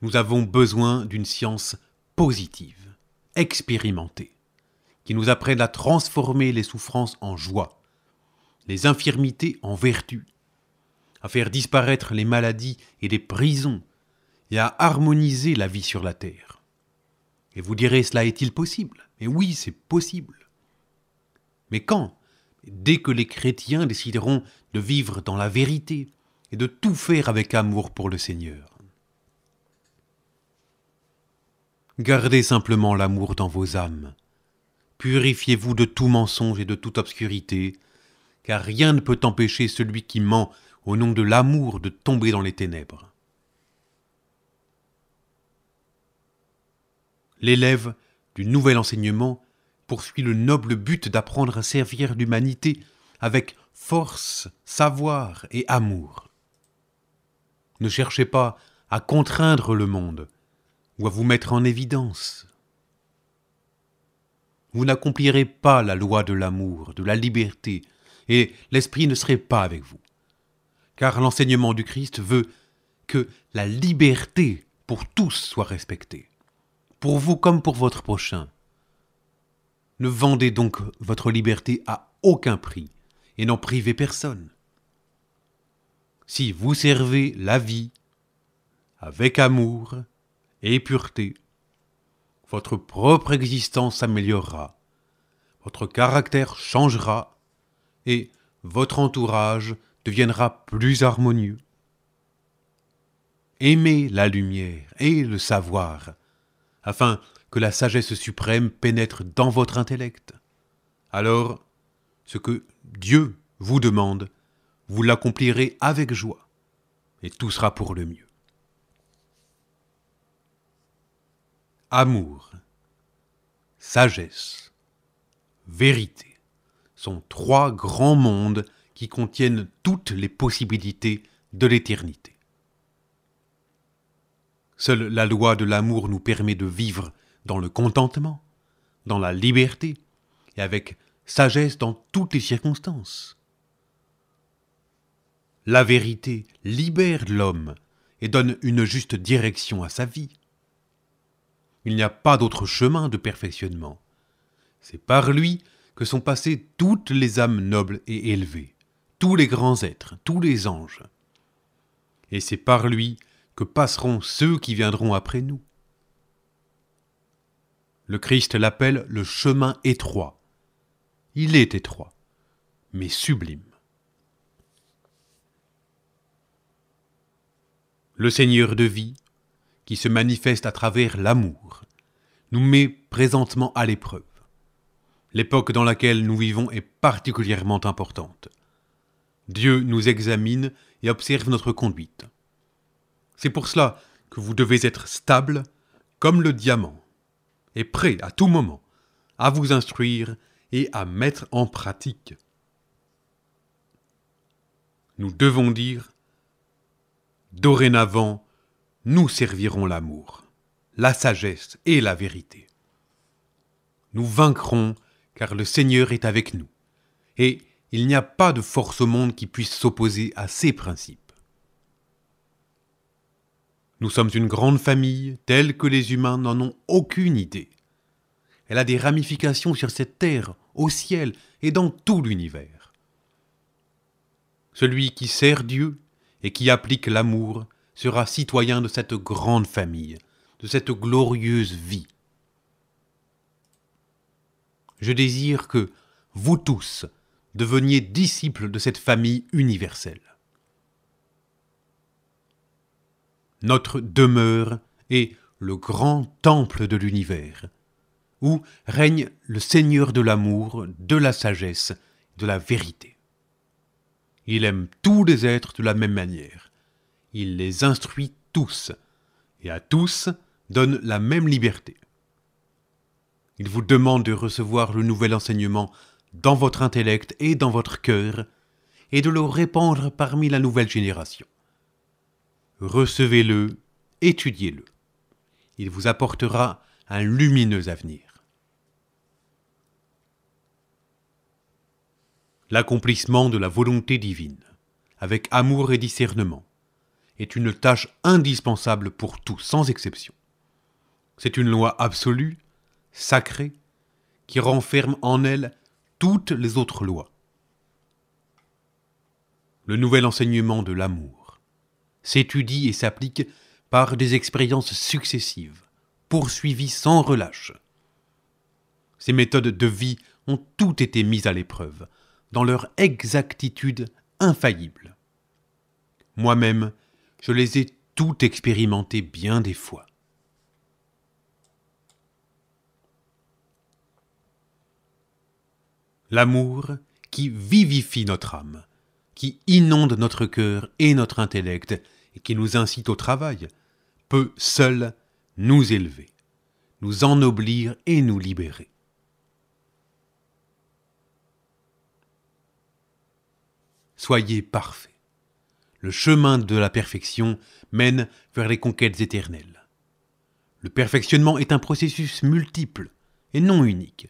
Nous avons besoin d'une science positive, expérimentée qui nous apprennent à transformer les souffrances en joie, les infirmités en vertu, à faire disparaître les maladies et les prisons, et à harmoniser la vie sur la terre. Et vous direz, cela est-il possible Et oui, c'est possible. Mais quand Dès que les chrétiens décideront de vivre dans la vérité et de tout faire avec amour pour le Seigneur. Gardez simplement l'amour dans vos âmes, Purifiez-vous de tout mensonge et de toute obscurité, car rien ne peut empêcher celui qui ment au nom de l'amour de tomber dans les ténèbres. L'élève du nouvel enseignement poursuit le noble but d'apprendre à servir l'humanité avec force, savoir et amour. Ne cherchez pas à contraindre le monde ou à vous mettre en évidence. Vous n'accomplirez pas la loi de l'amour, de la liberté, et l'Esprit ne serait pas avec vous. Car l'enseignement du Christ veut que la liberté pour tous soit respectée, pour vous comme pour votre prochain. Ne vendez donc votre liberté à aucun prix et n'en privez personne. Si vous servez la vie avec amour et pureté, votre propre existence s'améliorera, votre caractère changera et votre entourage deviendra plus harmonieux. Aimez la lumière et le savoir, afin que la sagesse suprême pénètre dans votre intellect. Alors, ce que Dieu vous demande, vous l'accomplirez avec joie, et tout sera pour le mieux. amour, sagesse, vérité sont trois grands mondes qui contiennent toutes les possibilités de l'éternité. Seule la loi de l'amour nous permet de vivre dans le contentement, dans la liberté et avec sagesse dans toutes les circonstances. La vérité libère l'homme et donne une juste direction à sa vie. Il n'y a pas d'autre chemin de perfectionnement. C'est par lui que sont passées toutes les âmes nobles et élevées, tous les grands êtres, tous les anges. Et c'est par lui que passeront ceux qui viendront après nous. Le Christ l'appelle le chemin étroit. Il est étroit, mais sublime. Le Seigneur de vie, qui se manifeste à travers l'amour, nous met présentement à l'épreuve. L'époque dans laquelle nous vivons est particulièrement importante. Dieu nous examine et observe notre conduite. C'est pour cela que vous devez être stable comme le diamant et prêt à tout moment à vous instruire et à mettre en pratique. Nous devons dire Dorénavant, nous servirons l'amour, la sagesse et la vérité. Nous vaincrons car le Seigneur est avec nous, et il n'y a pas de force au monde qui puisse s'opposer à ses principes. Nous sommes une grande famille telle que les humains n'en ont aucune idée. Elle a des ramifications sur cette terre, au ciel et dans tout l'univers. Celui qui sert Dieu et qui applique l'amour sera citoyen de cette grande famille, de cette glorieuse vie. Je désire que vous tous deveniez disciples de cette famille universelle. Notre demeure est le grand temple de l'univers, où règne le Seigneur de l'amour, de la sagesse, de la vérité. Il aime tous les êtres de la même manière il les instruit tous, et à tous donne la même liberté. Il vous demande de recevoir le nouvel enseignement dans votre intellect et dans votre cœur, et de le répandre parmi la nouvelle génération. Recevez-le, étudiez-le. Il vous apportera un lumineux avenir. L'accomplissement de la volonté divine, avec amour et discernement est une tâche indispensable pour tous, sans exception. C'est une loi absolue, sacrée, qui renferme en elle toutes les autres lois. Le nouvel enseignement de l'amour s'étudie et s'applique par des expériences successives, poursuivies sans relâche. Ces méthodes de vie ont toutes été mises à l'épreuve, dans leur exactitude infaillible. Moi-même, je les ai toutes expérimentées bien des fois. L'amour qui vivifie notre âme, qui inonde notre cœur et notre intellect, et qui nous incite au travail, peut seul nous élever, nous ennoblir et nous libérer. Soyez parfaits le chemin de la perfection mène vers les conquêtes éternelles. Le perfectionnement est un processus multiple et non unique,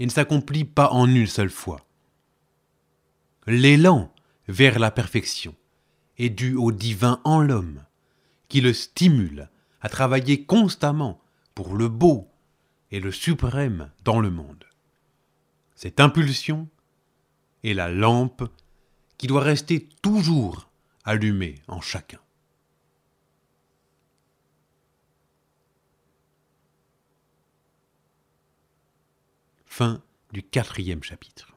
et ne s'accomplit pas en une seule fois. L'élan vers la perfection est dû au divin en l'homme, qui le stimule à travailler constamment pour le beau et le suprême dans le monde. Cette impulsion est la lampe qui doit rester toujours Allumé en chacun. Fin du quatrième chapitre.